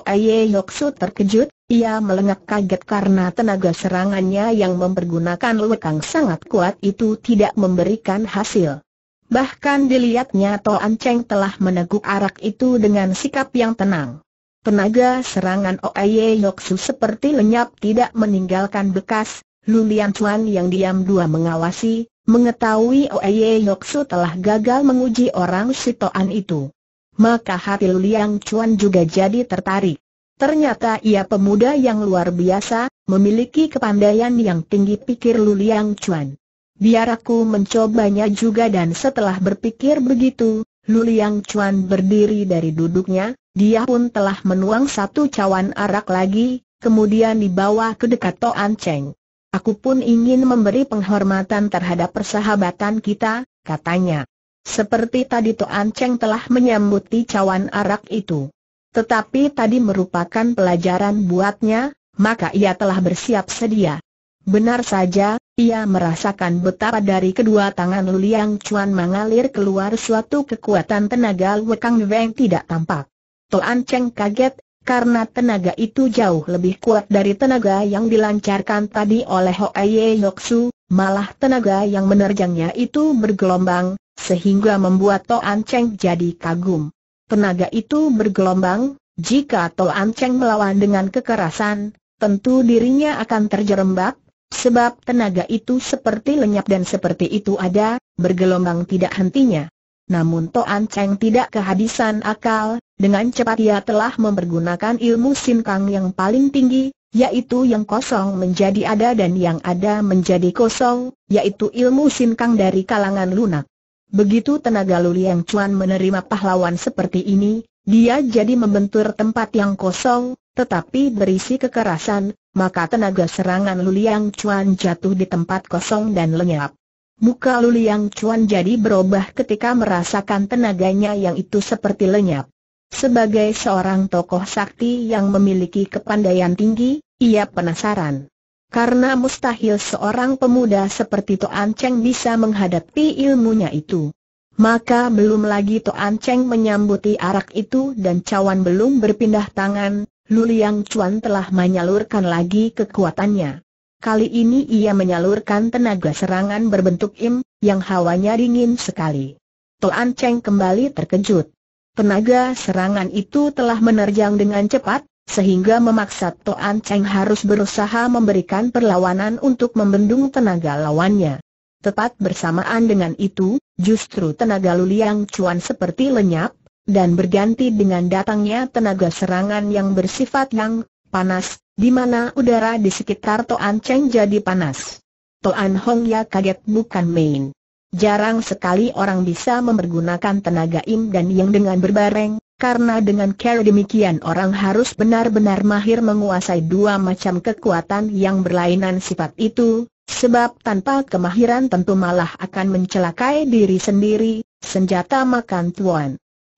Yok Su terkejut, ia melengak kaget karena tenaga serangannya yang mempergunakan lekang sangat kuat itu tidak memberikan hasil. Bahkan dilihatnya Toan Cheng telah meneguk arak itu dengan sikap yang tenang. Tenaga serangan Oaye Yoksu seperti lenyap tidak meninggalkan bekas, Lulian Chuan yang diam dua mengawasi, mengetahui Oeye Yoksu telah gagal menguji orang Sitoan itu. Maka hati Lulian Chuan juga jadi tertarik. Ternyata ia pemuda yang luar biasa, memiliki kepandaian yang tinggi pikir Luliang Chuan. Biar aku mencobanya juga dan setelah berpikir begitu, Luliang Chuan berdiri dari duduknya, dia pun telah menuang satu cawan arak lagi, kemudian dibawa ke dekat Toan Cheng. Aku pun ingin memberi penghormatan terhadap persahabatan kita, katanya. Seperti tadi Toan Cheng telah menyambuti cawan arak itu. Tetapi tadi merupakan pelajaran buatnya, maka ia telah bersiap sedia. Benar saja, ia merasakan betapa dari kedua tangan Liang Chuan mengalir keluar suatu kekuatan tenaga Wekang Weng tidak tampak. Toan Cheng kaget, karena tenaga itu jauh lebih kuat dari tenaga yang dilancarkan tadi oleh Hoeye Yoksu, malah tenaga yang menerjangnya itu bergelombang, sehingga membuat Toan Cheng jadi kagum. Tenaga itu bergelombang, jika Toan Cheng melawan dengan kekerasan, tentu dirinya akan terjerembab, sebab tenaga itu seperti lenyap dan seperti itu ada, bergelombang tidak hentinya. Namun Toan Cheng tidak kehabisan akal, dengan cepat ia telah mempergunakan ilmu sinkang yang paling tinggi, yaitu yang kosong menjadi ada dan yang ada menjadi kosong, yaitu ilmu sinkang dari kalangan lunak. Begitu tenaga Luliang Cuan menerima pahlawan seperti ini, dia jadi membentur tempat yang kosong, tetapi berisi kekerasan, maka tenaga serangan Luliang Cuan jatuh di tempat kosong dan lenyap. Muka Luliang Cuan jadi berubah ketika merasakan tenaganya yang itu seperti lenyap. Sebagai seorang tokoh sakti yang memiliki kepandaian tinggi, ia penasaran. Karena mustahil seorang pemuda seperti Toan Cheng bisa menghadapi ilmunya itu. Maka belum lagi Toan Cheng menyambuti arak itu dan cawan belum berpindah tangan, Luliang Chuan telah menyalurkan lagi kekuatannya. Kali ini ia menyalurkan tenaga serangan berbentuk im, yang hawanya dingin sekali. Toan Cheng kembali terkejut. Tenaga serangan itu telah menerjang dengan cepat, sehingga memaksa Toan Cheng harus berusaha memberikan perlawanan untuk membendung tenaga lawannya. Tepat bersamaan dengan itu, justru tenaga Luliang Cuan seperti lenyap, dan berganti dengan datangnya tenaga serangan yang bersifat yang panas, di mana udara di sekitar Toan Cheng jadi panas. Toan Hong ya kaget bukan main. Jarang sekali orang bisa mempergunakan tenaga im dan yang dengan berbareng, karena dengan cara demikian orang harus benar-benar mahir menguasai dua macam kekuatan yang berlainan sifat itu, sebab tanpa kemahiran tentu malah akan mencelakai diri sendiri, senjata makan tuan.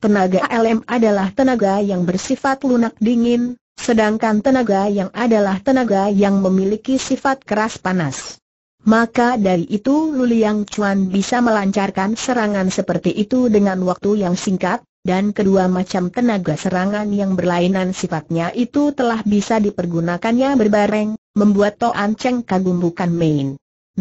Tenaga LM adalah tenaga yang bersifat lunak dingin, sedangkan tenaga yang adalah tenaga yang memiliki sifat keras panas. Maka dari itu Luliang Chuan bisa melancarkan serangan seperti itu dengan waktu yang singkat, dan kedua macam tenaga serangan yang berlainan sifatnya itu telah bisa dipergunakannya berbareng, membuat Toan Cheng kagum bukan main.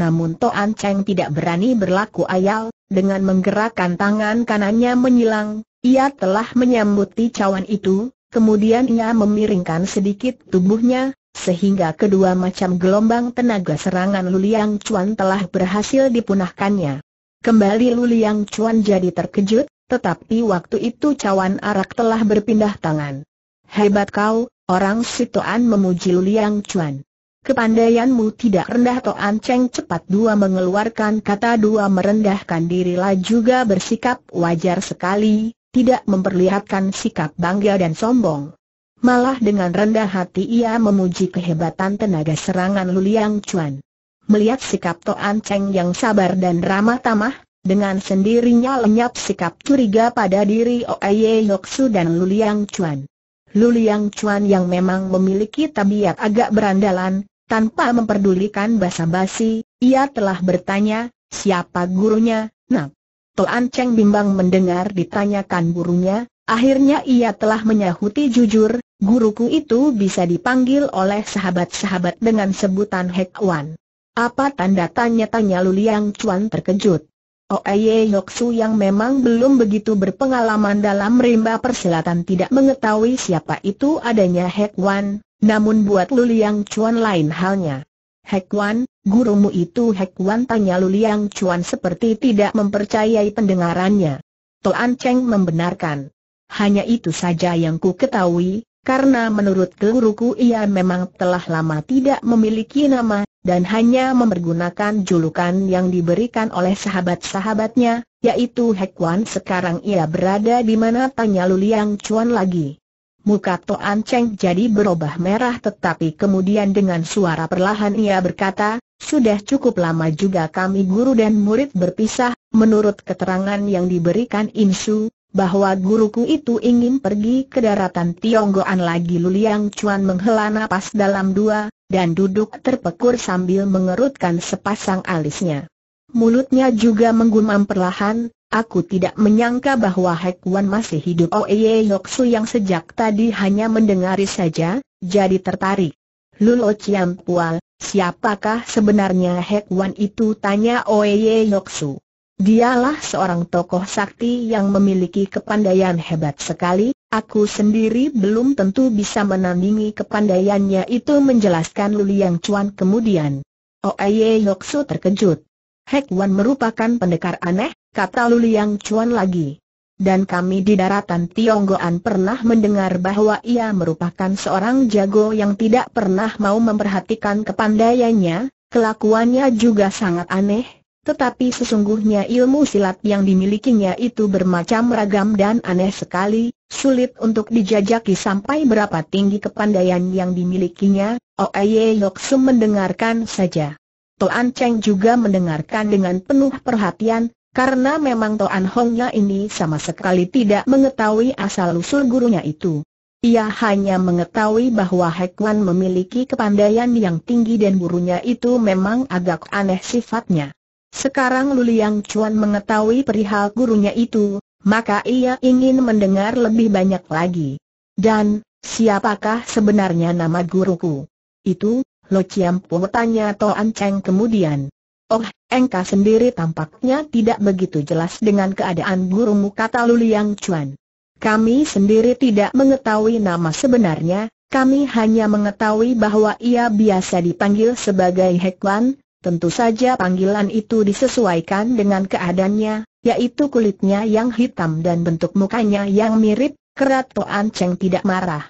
Namun Toan Cheng tidak berani berlaku ayal, dengan menggerakkan tangan kanannya menyilang, ia telah menyambuti cawan itu, kemudian ia memiringkan sedikit tubuhnya, sehingga kedua macam gelombang tenaga serangan Luliang Chuan telah berhasil dipunahkannya. Kembali Luliang Chuan jadi terkejut, tetapi waktu itu cawan arak telah berpindah tangan. Hebat kau, orang Sitoan memuji Luliang Chuan. Kepandaianmu tidak rendah Toan Cheng cepat dua mengeluarkan kata dua merendahkan diri lah juga bersikap wajar sekali, tidak memperlihatkan sikap bangga dan sombong. Malah dengan rendah hati ia memuji kehebatan tenaga serangan Luliang Chuan. Melihat sikap Toan Cheng yang sabar dan ramah tamah, dengan sendirinya lenyap sikap curiga pada diri Oye Yoksu dan Luliang Chuan. Luliang Chuan yang memang memiliki tabiat agak berandalan, tanpa memperdulikan basa-basi, ia telah bertanya, siapa gurunya, nak? Toan Cheng bimbang mendengar ditanyakan gurunya, Akhirnya ia telah menyahuti jujur, guruku itu bisa dipanggil oleh sahabat-sahabat dengan sebutan Hek Wan. Apa tanda tanya-tanya Luliang Chuan terkejut? Oh, Oeye Yoksu yang memang belum begitu berpengalaman dalam rimba persilatan tidak mengetahui siapa itu adanya Hek Wan, namun buat Luliang Chuan lain halnya. Hek Wan, gurumu itu Hek Wan tanya Luliang Chuan seperti tidak mempercayai pendengarannya. Toan Cheng membenarkan. Hanya itu saja yang ku ketahui, karena menurut guruku ia memang telah lama tidak memiliki nama, dan hanya mempergunakan julukan yang diberikan oleh sahabat-sahabatnya, yaitu Hekwan sekarang ia berada di mana tanya Luliang Chuan lagi. Muka Toan Cheng jadi berubah merah tetapi kemudian dengan suara perlahan ia berkata, sudah cukup lama juga kami guru dan murid berpisah, menurut keterangan yang diberikan Insu, bahwa guruku itu ingin pergi ke daratan Tionggoan lagi Luliang Chuan menghela napas dalam dua, dan duduk terpekur sambil mengerutkan sepasang alisnya. Mulutnya juga menggumam perlahan, aku tidak menyangka bahwa Hekuan masih hidup Oeye oh, Yoksu yang sejak tadi hanya mendengari saja, jadi tertarik. Lulo Chiam Pual, siapakah sebenarnya Hekuan itu tanya Oeye Yoksu. Dialah seorang tokoh sakti yang memiliki kepandaian hebat sekali, aku sendiri belum tentu bisa menandingi kepandaiannya itu menjelaskan Liang Cuan kemudian. Oye Yoksu terkejut. Hek Wan merupakan pendekar aneh, kata Liang Cuan lagi. Dan kami di daratan Tionggoan pernah mendengar bahwa ia merupakan seorang jago yang tidak pernah mau memperhatikan kepandaiannya, kelakuannya juga sangat aneh, tetapi sesungguhnya ilmu silat yang dimilikinya itu bermacam ragam dan aneh sekali, sulit untuk dijajaki sampai berapa tinggi kepandaian yang dimilikinya, Oeye Yoksu mendengarkan saja. Toan Cheng juga mendengarkan dengan penuh perhatian, karena memang Toan Hongnya ini sama sekali tidak mengetahui asal-usul gurunya itu. Ia hanya mengetahui bahwa Hekwan memiliki kepandaian yang tinggi dan gurunya itu memang agak aneh sifatnya. Sekarang Luliang Chuan mengetahui perihal gurunya itu, maka ia ingin mendengar lebih banyak lagi. Dan, siapakah sebenarnya nama guruku? Itu, Lo Chiam Po tanya Toan Cheng kemudian. Oh, engkau sendiri tampaknya tidak begitu jelas dengan keadaan gurumu kata Luliang Chuan. Kami sendiri tidak mengetahui nama sebenarnya, kami hanya mengetahui bahwa ia biasa dipanggil sebagai Hekwan, Tentu saja panggilan itu disesuaikan dengan keadaannya, yaitu kulitnya yang hitam dan bentuk mukanya yang mirip, kerat Toan Cheng tidak marah.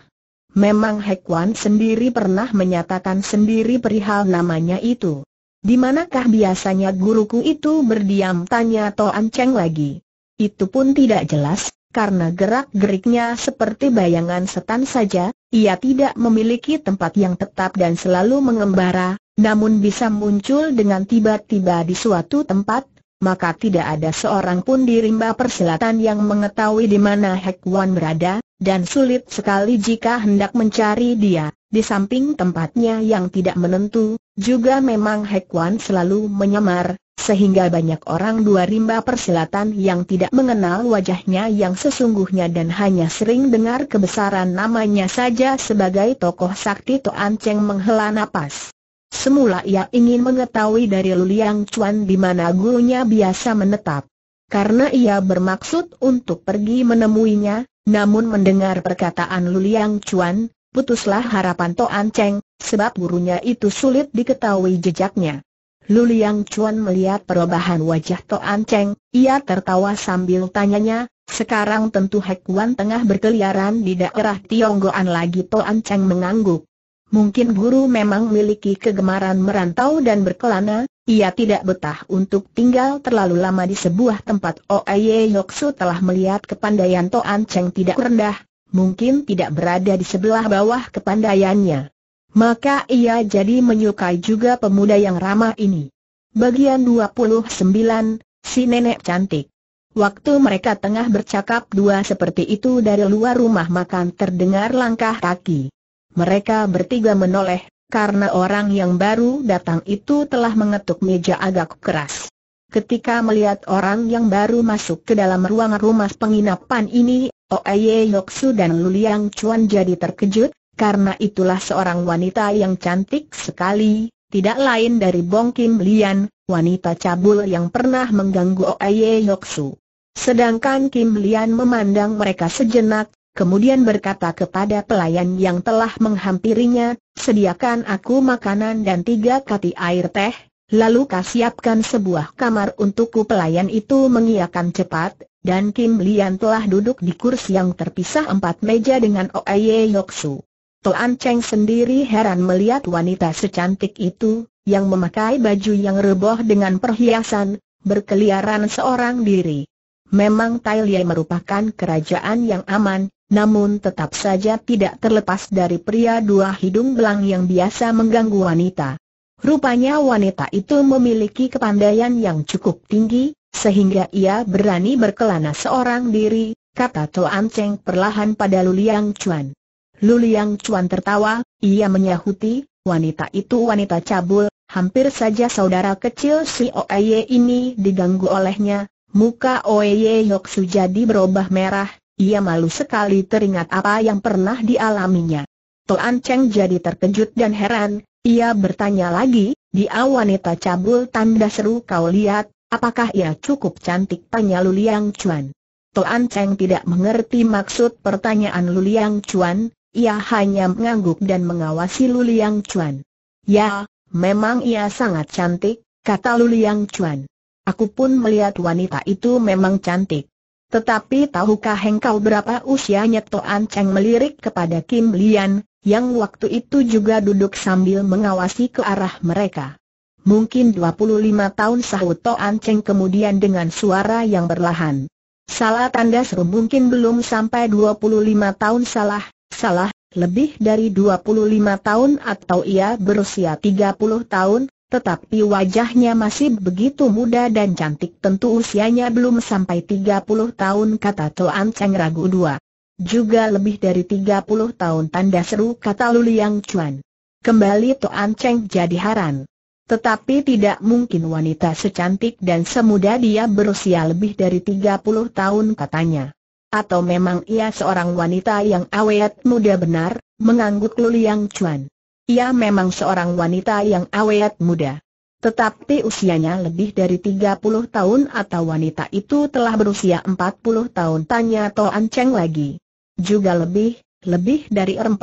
Memang Hekwan sendiri pernah menyatakan sendiri perihal namanya itu. Di manakah biasanya guruku itu berdiam tanya Toan Cheng lagi. Itu pun tidak jelas, karena gerak-geriknya seperti bayangan setan saja, ia tidak memiliki tempat yang tetap dan selalu mengembara, namun bisa muncul dengan tiba-tiba di suatu tempat, maka tidak ada seorang pun di rimba persilatan yang mengetahui di mana Hek Wan berada, dan sulit sekali jika hendak mencari dia. Di samping tempatnya yang tidak menentu, juga memang Hek Wan selalu menyamar, sehingga banyak orang dua rimba persilatan yang tidak mengenal wajahnya yang sesungguhnya dan hanya sering dengar kebesaran namanya saja sebagai tokoh sakti Toan Cheng menghela napas. Semula ia ingin mengetahui dari Luliang Chuan di mana gurunya biasa menetap. Karena ia bermaksud untuk pergi menemuinya, namun mendengar perkataan Luliang Chuan, putuslah harapan Toan Cheng, sebab gurunya itu sulit diketahui jejaknya. Luliang Chuan melihat perubahan wajah Toan Cheng, ia tertawa sambil tanyanya, sekarang tentu Hek Wan tengah berkeliaran di daerah Tionggoan lagi Toan Cheng mengangguk. Mungkin guru memang memiliki kegemaran merantau dan berkelana, ia tidak betah untuk tinggal terlalu lama di sebuah tempat. Oh, Oye Yoksu telah melihat kepandaian Toan Cheng tidak rendah, mungkin tidak berada di sebelah bawah kepandaiannya. Maka ia jadi menyukai juga pemuda yang ramah ini. Bagian 29, si nenek cantik. Waktu mereka tengah bercakap dua seperti itu dari luar rumah makan terdengar langkah kaki. Mereka bertiga menoleh, karena orang yang baru datang itu telah mengetuk meja agak keras. Ketika melihat orang yang baru masuk ke dalam ruangan rumah penginapan ini, Oeye Yoksu dan Luliang Chuan jadi terkejut, karena itulah seorang wanita yang cantik sekali, tidak lain dari Bong Kim Lian, wanita cabul yang pernah mengganggu Oeye Yoksu. Sedangkan Kim Lian memandang mereka sejenak, kemudian berkata kepada pelayan yang telah menghampirinya, sediakan aku makanan dan tiga kati air teh, lalu kasiapkan sebuah kamar untukku pelayan itu mengiakan cepat, dan Kim Lian telah duduk di kursi yang terpisah empat meja dengan Oye Yoksu. Toan Cheng sendiri heran melihat wanita secantik itu, yang memakai baju yang reboh dengan perhiasan, berkeliaran seorang diri. Memang Thailand merupakan kerajaan yang aman, namun tetap saja tidak terlepas dari pria dua hidung belang yang biasa mengganggu wanita. Rupanya wanita itu memiliki kepandaian yang cukup tinggi, sehingga ia berani berkelana seorang diri, kata Toan Cheng perlahan pada Luliang Chuan. Luliang Chuan tertawa, ia menyahuti, wanita itu wanita cabul, hampir saja saudara kecil si Oeye ini diganggu olehnya, muka Oeye Yoksu jadi berubah merah, ia malu sekali teringat apa yang pernah dialaminya. Toan Cheng jadi terkejut dan heran, ia bertanya lagi, dia wanita cabul tanda seru kau lihat, apakah ia cukup cantik tanya Luliang Chuan. Toan Cheng tidak mengerti maksud pertanyaan Luliang Chuan, ia hanya mengangguk dan mengawasi Luliang Chuan. Ya, memang ia sangat cantik, kata Luliang Chuan. Aku pun melihat wanita itu memang cantik. Tetapi tahukah engkau berapa usianya Toan Cheng melirik kepada Kim Lian, yang waktu itu juga duduk sambil mengawasi ke arah mereka. Mungkin 25 tahun sahut Toan Cheng kemudian dengan suara yang berlahan. Salah tanda seru mungkin belum sampai 25 tahun salah, salah, lebih dari 25 tahun atau ia berusia 30 tahun, tetapi wajahnya masih begitu muda dan cantik tentu usianya belum sampai 30 tahun kata Toan Cheng Ragu dua. Juga lebih dari 30 tahun tanda seru kata Luliang Chuan. Kembali Toan Cheng jadi haran. Tetapi tidak mungkin wanita secantik dan semuda dia berusia lebih dari 30 tahun katanya. Atau memang ia seorang wanita yang awet muda benar, mengangguk Luliang Chuan. Ia memang seorang wanita yang awet muda. Tetapi usianya lebih dari 30 tahun atau wanita itu telah berusia 40 tahun tanya Toan Cheng lagi. Juga lebih, lebih dari 40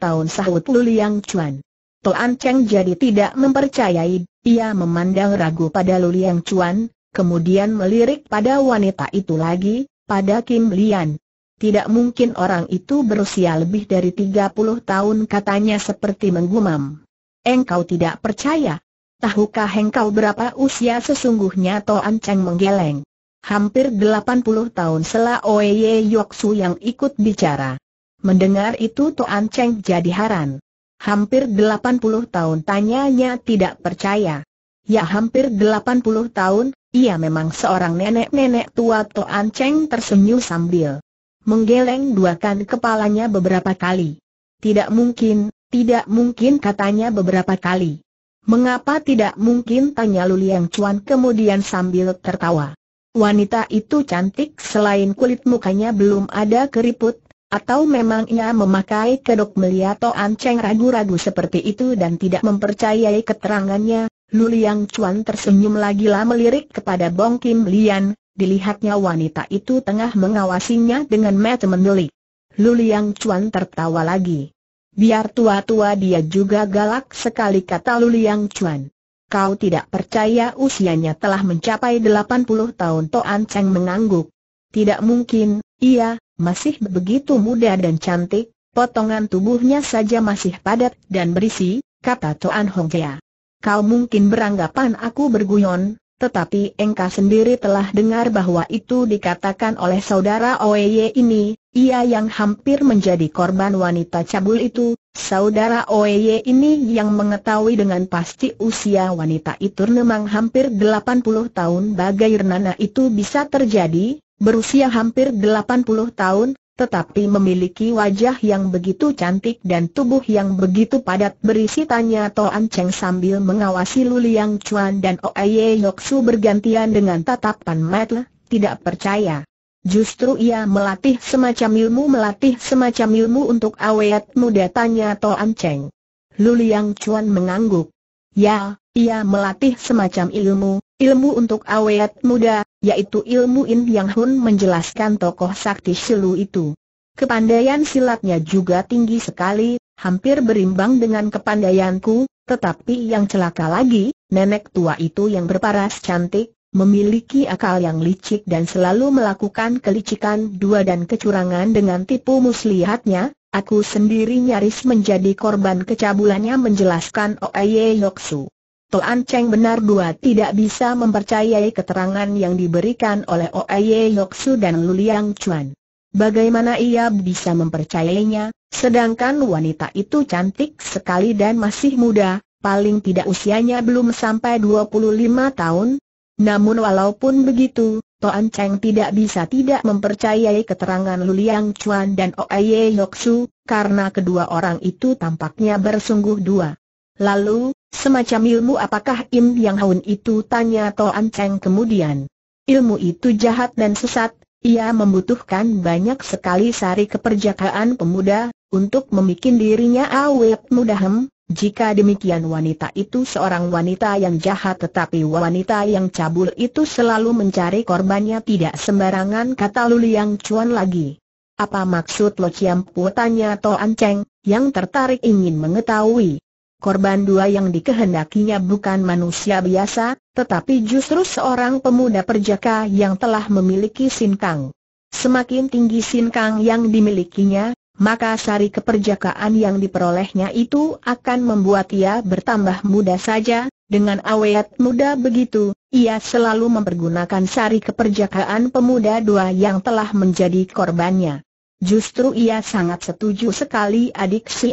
tahun sahut Luliang Chuan. Toan Cheng jadi tidak mempercayai, ia memandang ragu pada Luliang Chuan, kemudian melirik pada wanita itu lagi, pada Kim Lian. Tidak mungkin orang itu berusia lebih dari 30 tahun katanya seperti menggumam. Engkau tidak percaya? Tahukah engkau berapa usia sesungguhnya Toan Cheng menggeleng? Hampir 80 tahun setelah Oye Yoksu yang ikut bicara. Mendengar itu Toan Cheng jadi haran. Hampir 80 tahun tanyanya tidak percaya. Ya hampir 80 tahun, ia memang seorang nenek-nenek tua Toan Cheng tersenyum sambil menggeleng duakan kepalanya beberapa kali. Tidak mungkin, tidak mungkin katanya beberapa kali. Mengapa tidak mungkin tanya Luliang Cuan kemudian sambil tertawa. Wanita itu cantik selain kulit mukanya belum ada keriput, atau memang ia memakai kedok meliato anceng ragu-ragu seperti itu dan tidak mempercayai keterangannya, Luliang Cuan tersenyum lagi lah melirik kepada Bong Kim Lian, dilihatnya wanita itu tengah mengawasinya dengan mata mendelik. Luliang Chuan tertawa lagi. Biar tua-tua dia juga galak sekali kata Luliang Chuan. Kau tidak percaya usianya telah mencapai 80 tahun Toan Cheng mengangguk. Tidak mungkin, iya, masih begitu muda dan cantik, potongan tubuhnya saja masih padat dan berisi, kata Toan Jia. Kau mungkin beranggapan aku berguyon, tetapi engkau sendiri telah dengar bahwa itu dikatakan oleh saudara Oeye ini, ia yang hampir menjadi korban wanita cabul itu, saudara Oeye ini yang mengetahui dengan pasti usia wanita itu memang hampir 80 tahun bagai Renana itu bisa terjadi, berusia hampir 80 tahun, tetapi memiliki wajah yang begitu cantik dan tubuh yang begitu padat berisi tanya Toan Cheng sambil mengawasi Lu Chuan dan Oeye Yoksu bergantian dengan tatapan mata, tidak percaya. Justru ia melatih semacam ilmu melatih semacam ilmu untuk awet muda tanya Toan Cheng. Lu Chuan mengangguk. Ya, ia melatih semacam ilmu, ilmu untuk awet muda, yaitu ilmu In Yang Hun menjelaskan tokoh sakti Silu itu. Kepandaian silatnya juga tinggi sekali, hampir berimbang dengan kepandaianku, tetapi yang celaka lagi, nenek tua itu yang berparas cantik, memiliki akal yang licik dan selalu melakukan kelicikan dua dan kecurangan dengan tipu muslihatnya, Aku sendiri nyaris menjadi korban kecabulannya menjelaskan Oeye Yoksu. Toan Cheng benar dua tidak bisa mempercayai keterangan yang diberikan oleh Oeye Yoksu dan Luliang Chuan. Bagaimana ia bisa mempercayainya, sedangkan wanita itu cantik sekali dan masih muda, paling tidak usianya belum sampai 25 tahun. Namun walaupun begitu, Toan Cheng tidak bisa tidak mempercayai keterangan Luliang Chuan dan Oye Yoksu, karena kedua orang itu tampaknya bersungguh dua. Lalu, semacam ilmu apakah Im Yang Haun itu tanya Toan Cheng kemudian. Ilmu itu jahat dan sesat, ia membutuhkan banyak sekali sari keperjakaan pemuda, untuk memikin dirinya awet mudahem, jika demikian wanita itu seorang wanita yang jahat tetapi wanita yang cabul itu selalu mencari korbannya tidak sembarangan kata Luliang Chuan lagi. Apa maksud Lo Chiam Pu tanya Toan Cheng, yang tertarik ingin mengetahui. Korban dua yang dikehendakinya bukan manusia biasa, tetapi justru seorang pemuda perjaka yang telah memiliki Kang. Semakin tinggi Kang yang dimilikinya, maka sari keperjakaan yang diperolehnya itu akan membuat ia bertambah muda saja, dengan awet muda begitu, ia selalu mempergunakan sari keperjakaan pemuda dua yang telah menjadi korbannya. Justru ia sangat setuju sekali adik si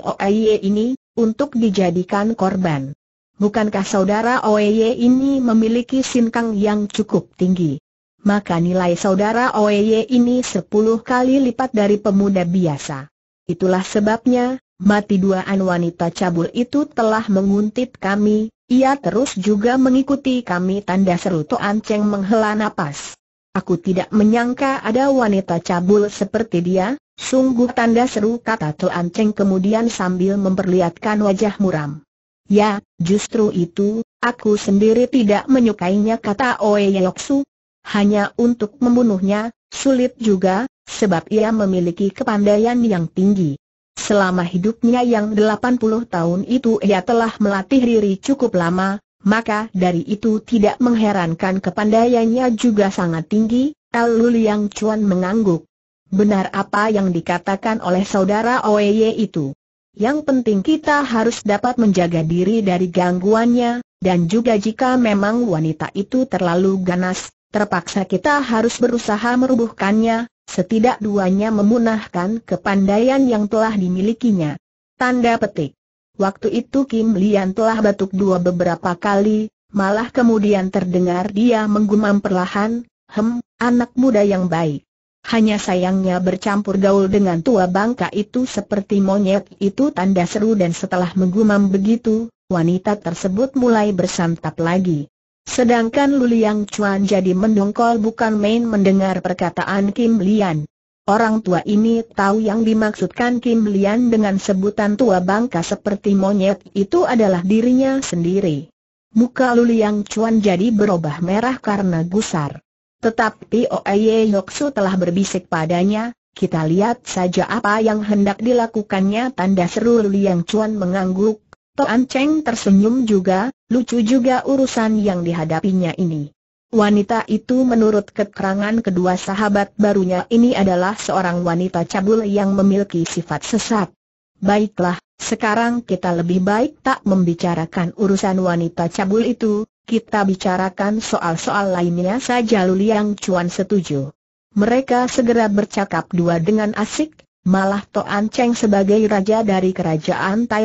ini, untuk dijadikan korban. Bukankah saudara Oeye ini memiliki sinkang yang cukup tinggi? maka nilai saudara Oeye ini sepuluh kali lipat dari pemuda biasa. Itulah sebabnya, mati duaan wanita cabul itu telah menguntit kami, ia terus juga mengikuti kami tanda seru Toan Cheng menghela napas. Aku tidak menyangka ada wanita cabul seperti dia, sungguh tanda seru kata Toan Cheng kemudian sambil memperlihatkan wajah muram. Ya, justru itu, aku sendiri tidak menyukainya kata Oe Yoksu. Hanya untuk membunuhnya, sulit juga, sebab ia memiliki kepandaian yang tinggi. Selama hidupnya yang 80 tahun itu ia telah melatih diri cukup lama, maka dari itu tidak mengherankan kepandaiannya juga sangat tinggi, El Liang Chuan mengangguk. Benar apa yang dikatakan oleh saudara Oeye itu. Yang penting kita harus dapat menjaga diri dari gangguannya, dan juga jika memang wanita itu terlalu ganas, terpaksa kita harus berusaha merubuhkannya, Setidak duanya memunahkan kepandaian yang telah dimilikinya. Tanda petik. Waktu itu Kim Lian telah batuk dua beberapa kali, malah kemudian terdengar dia menggumam perlahan, Hem, anak muda yang baik. Hanya sayangnya bercampur gaul dengan tua bangka itu seperti monyet itu tanda seru dan setelah menggumam begitu, wanita tersebut mulai bersantap lagi. Sedangkan Luliang Chuan jadi mendongkol bukan main mendengar perkataan Kim Lian. Orang tua ini tahu yang dimaksudkan Kim Lian dengan sebutan tua bangka seperti monyet itu adalah dirinya sendiri. Muka Luliang Chuan jadi berubah merah karena gusar. Tetapi Oye Yoksu telah berbisik padanya, kita lihat saja apa yang hendak dilakukannya tanda seru Luliang Chuan mengangguk, Toan Cheng tersenyum juga, lucu juga urusan yang dihadapinya ini. Wanita itu menurut keterangan kedua sahabat barunya ini adalah seorang wanita cabul yang memiliki sifat sesat. Baiklah, sekarang kita lebih baik tak membicarakan urusan wanita cabul itu, kita bicarakan soal-soal lainnya saja Luliang Cuan Chuan setuju. Mereka segera bercakap dua dengan asik, Malah Toan Cheng sebagai raja dari kerajaan Tai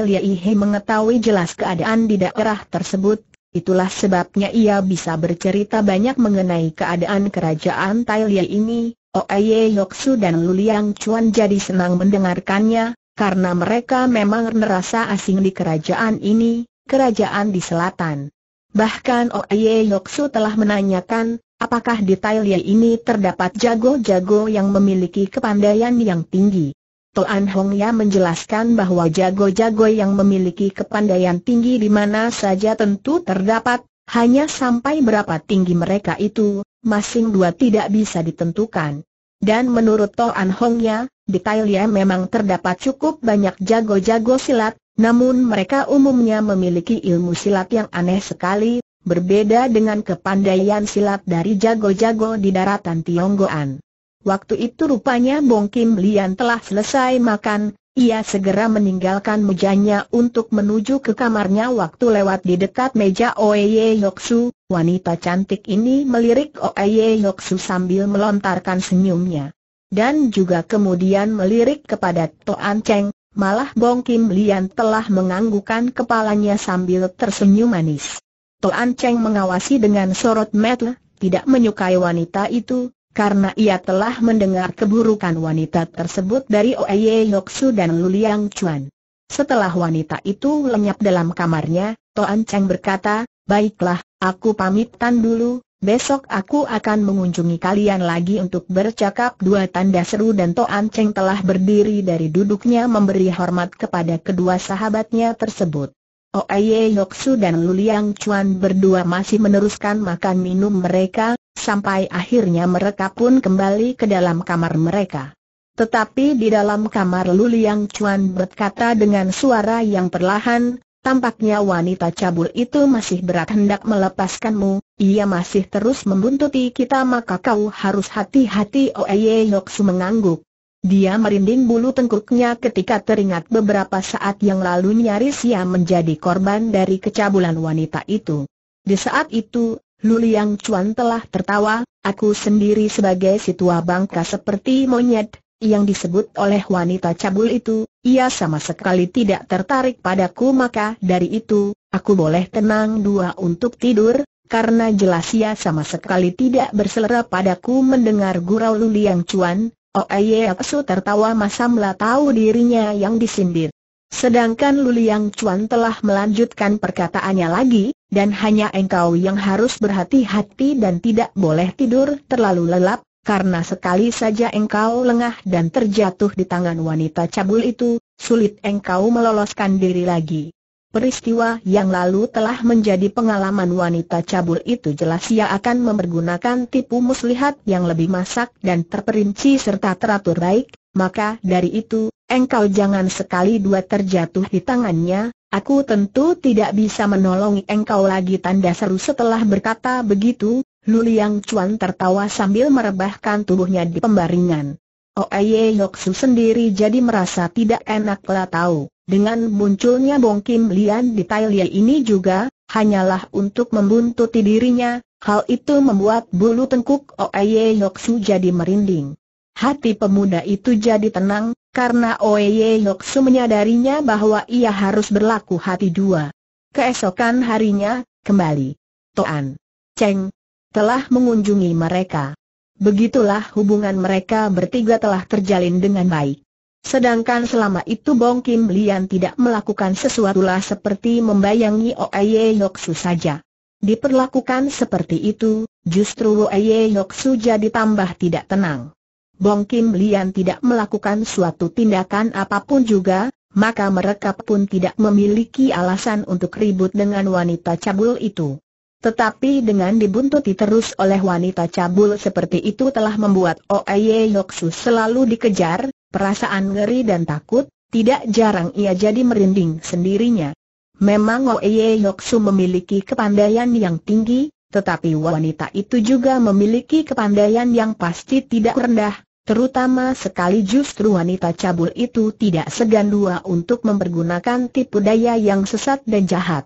mengetahui jelas keadaan di daerah tersebut, itulah sebabnya ia bisa bercerita banyak mengenai keadaan kerajaan Tai Lia ini, Oeye Yoksu dan Luliang Chuan jadi senang mendengarkannya, karena mereka memang merasa asing di kerajaan ini, kerajaan di selatan. Bahkan Oeye Yoksu telah menanyakan, Apakah di Tailia ini terdapat jago-jago yang memiliki kepandaian yang tinggi? Toan Hong Ya menjelaskan bahwa jago-jago yang memiliki kepandaian tinggi di mana saja tentu terdapat, hanya sampai berapa tinggi mereka itu, masing dua tidak bisa ditentukan. Dan menurut Toan Hong Ya, di Tailia memang terdapat cukup banyak jago-jago silat, namun mereka umumnya memiliki ilmu silat yang aneh sekali, berbeda dengan kepandaian silat dari jago-jago di daratan Tionggoan. Waktu itu rupanya Bong Kim Lian telah selesai makan, ia segera meninggalkan mejanya untuk menuju ke kamarnya waktu lewat di dekat meja Oeye Yoksu, wanita cantik ini melirik Oeye Yoksu sambil melontarkan senyumnya. Dan juga kemudian melirik kepada Toan Cheng, malah Bong Kim Lian telah menganggukan kepalanya sambil tersenyum manis. Toan Cheng mengawasi dengan sorot mata, tidak menyukai wanita itu, karena ia telah mendengar keburukan wanita tersebut dari Oye Yoksu dan Luliang Chuan. Setelah wanita itu lenyap dalam kamarnya, Toan Cheng berkata, Baiklah, aku pamitan dulu, besok aku akan mengunjungi kalian lagi untuk bercakap dua tanda seru dan Toan Cheng telah berdiri dari duduknya memberi hormat kepada kedua sahabatnya tersebut. Oye Yoksu dan Luliang Chuan berdua masih meneruskan makan minum mereka, sampai akhirnya mereka pun kembali ke dalam kamar mereka. Tetapi di dalam kamar Luliang Chuan berkata dengan suara yang perlahan, tampaknya wanita cabul itu masih berat hendak melepaskanmu, ia masih terus membuntuti kita maka kau harus hati-hati Oye Yoksu mengangguk. Dia merinding bulu tengkuknya ketika teringat beberapa saat yang lalu nyaris ia menjadi korban dari kecabulan wanita itu. Di saat itu, Luliang Chuan telah tertawa, aku sendiri sebagai si tua bangka seperti monyet, yang disebut oleh wanita cabul itu, ia sama sekali tidak tertarik padaku maka dari itu, aku boleh tenang dua untuk tidur, karena jelas ia sama sekali tidak berselera padaku mendengar gurau Luliang Chuan, Oh Oayaksu tertawa lah tahu dirinya yang disindir. Sedangkan Luliang Chuan telah melanjutkan perkataannya lagi, dan hanya engkau yang harus berhati-hati dan tidak boleh tidur terlalu lelap, karena sekali saja engkau lengah dan terjatuh di tangan wanita cabul itu, sulit engkau meloloskan diri lagi. Peristiwa yang lalu telah menjadi pengalaman wanita cabul itu jelas ia akan mempergunakan tipu muslihat yang lebih masak dan terperinci serta teratur baik, maka dari itu, engkau jangan sekali dua terjatuh di tangannya, aku tentu tidak bisa menolong engkau lagi tanda seru setelah berkata begitu, Luliang Cuan tertawa sambil merebahkan tubuhnya di pembaringan. Oh Oeye Yoksu sendiri jadi merasa tidak enaklah tahu. Dengan munculnya Bong Kim Lian di Tailia ini juga, hanyalah untuk membuntuti dirinya, hal itu membuat bulu tengkuk Oeye Su jadi merinding. Hati pemuda itu jadi tenang, karena Oeye Su menyadarinya bahwa ia harus berlaku hati dua. Keesokan harinya, kembali. Toan. Cheng. Telah mengunjungi mereka. Begitulah hubungan mereka bertiga telah terjalin dengan baik. Sedangkan selama itu Bong Kim Lian tidak melakukan sesuatulah seperti membayangi Yok Su saja. Diperlakukan seperti itu, justru Yok Su jadi tambah tidak tenang. Bong Kim Lian tidak melakukan suatu tindakan apapun juga, maka mereka pun tidak memiliki alasan untuk ribut dengan wanita cabul itu. Tetapi dengan dibuntuti terus oleh wanita cabul seperti itu telah membuat Yok Su selalu dikejar, Perasaan ngeri dan takut, tidak jarang ia jadi merinding sendirinya. Memang Oye Yoksu memiliki kepandaian yang tinggi, tetapi wanita itu juga memiliki kepandaian yang pasti tidak rendah, terutama sekali justru wanita cabul itu tidak segan dua untuk mempergunakan tipu daya yang sesat dan jahat.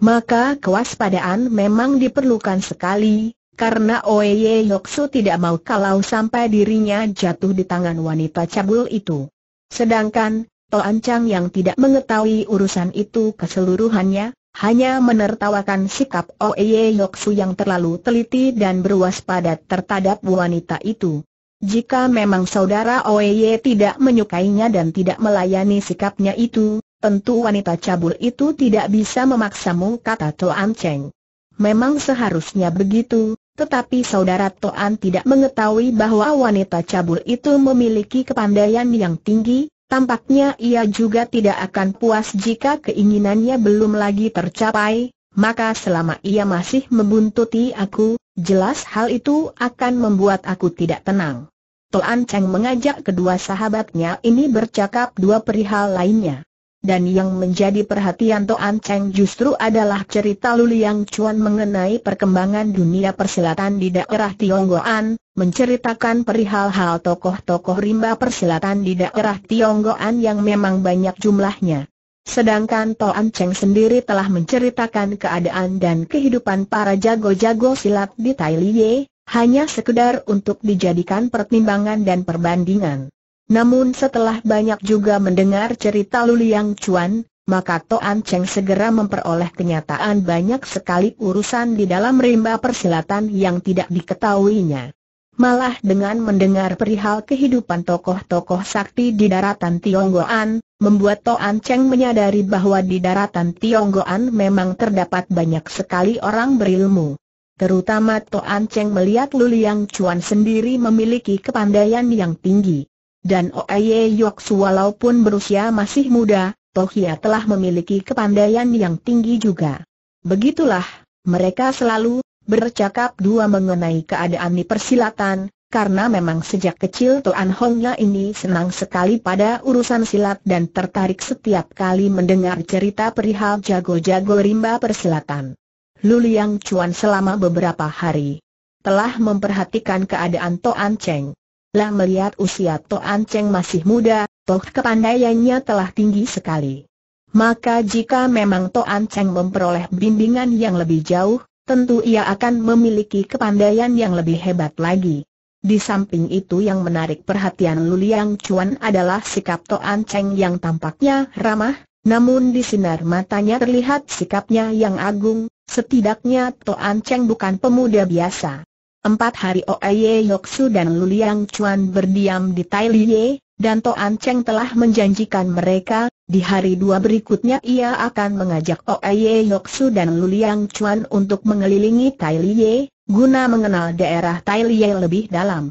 Maka kewaspadaan memang diperlukan sekali, karena Oye Yoksu tidak mau kalau sampai dirinya jatuh di tangan wanita cabul itu. Sedangkan, An Chang yang tidak mengetahui urusan itu keseluruhannya, hanya menertawakan sikap Oye Yoksu yang terlalu teliti dan berwaspada terhadap wanita itu. Jika memang saudara Oye tidak menyukainya dan tidak melayani sikapnya itu, tentu wanita cabul itu tidak bisa memaksamu kata An Chang. Memang seharusnya begitu, tetapi saudara Toan tidak mengetahui bahwa wanita cabul itu memiliki kepandaian yang tinggi, tampaknya ia juga tidak akan puas jika keinginannya belum lagi tercapai, maka selama ia masih membuntuti aku, jelas hal itu akan membuat aku tidak tenang. Toan Cheng mengajak kedua sahabatnya ini bercakap dua perihal lainnya dan yang menjadi perhatian Toan Cheng justru adalah cerita Luliang Chuan mengenai perkembangan dunia persilatan di daerah Tionggoan, menceritakan perihal hal tokoh-tokoh rimba persilatan di daerah Tionggoan yang memang banyak jumlahnya. Sedangkan Toan Cheng sendiri telah menceritakan keadaan dan kehidupan para jago-jago silat di Tai Liye, hanya sekedar untuk dijadikan pertimbangan dan perbandingan. Namun setelah banyak juga mendengar cerita Luliang Cuan, maka Toan Cheng segera memperoleh kenyataan banyak sekali urusan di dalam rimba persilatan yang tidak diketahuinya. Malah dengan mendengar perihal kehidupan tokoh-tokoh sakti di daratan Tionggoan, membuat Toan Cheng menyadari bahwa di daratan Tionggoan memang terdapat banyak sekali orang berilmu. Terutama Toan Cheng melihat Luliang Cuan sendiri memiliki kepandaian yang tinggi. Dan Oye Yoks walaupun berusia masih muda, Tohia telah memiliki kepandaian yang tinggi juga. Begitulah, mereka selalu bercakap dua mengenai keadaan di persilatan, karena memang sejak kecil Toan Hongnya ini senang sekali pada urusan silat dan tertarik setiap kali mendengar cerita perihal jago-jago rimba persilatan. Luliang Cuan selama beberapa hari telah memperhatikan keadaan Toan Cheng. Lah melihat usia To Cheng masih muda, toh kepandaiannya telah tinggi sekali. Maka jika memang To Cheng memperoleh bimbingan yang lebih jauh, tentu ia akan memiliki kepandaian yang lebih hebat lagi. Di samping itu yang menarik perhatian Luliang Chuan adalah sikap To Cheng yang tampaknya ramah, namun di sinar matanya terlihat sikapnya yang agung, setidaknya To Cheng bukan pemuda biasa. Empat hari Oye Yoksu dan Luliang Chuan berdiam di Tai Liye, dan Toan Cheng telah menjanjikan mereka, di hari dua berikutnya ia akan mengajak Oye Yoksu dan Luliang Chuan untuk mengelilingi Tai Liye, guna mengenal daerah Tai Liye lebih dalam.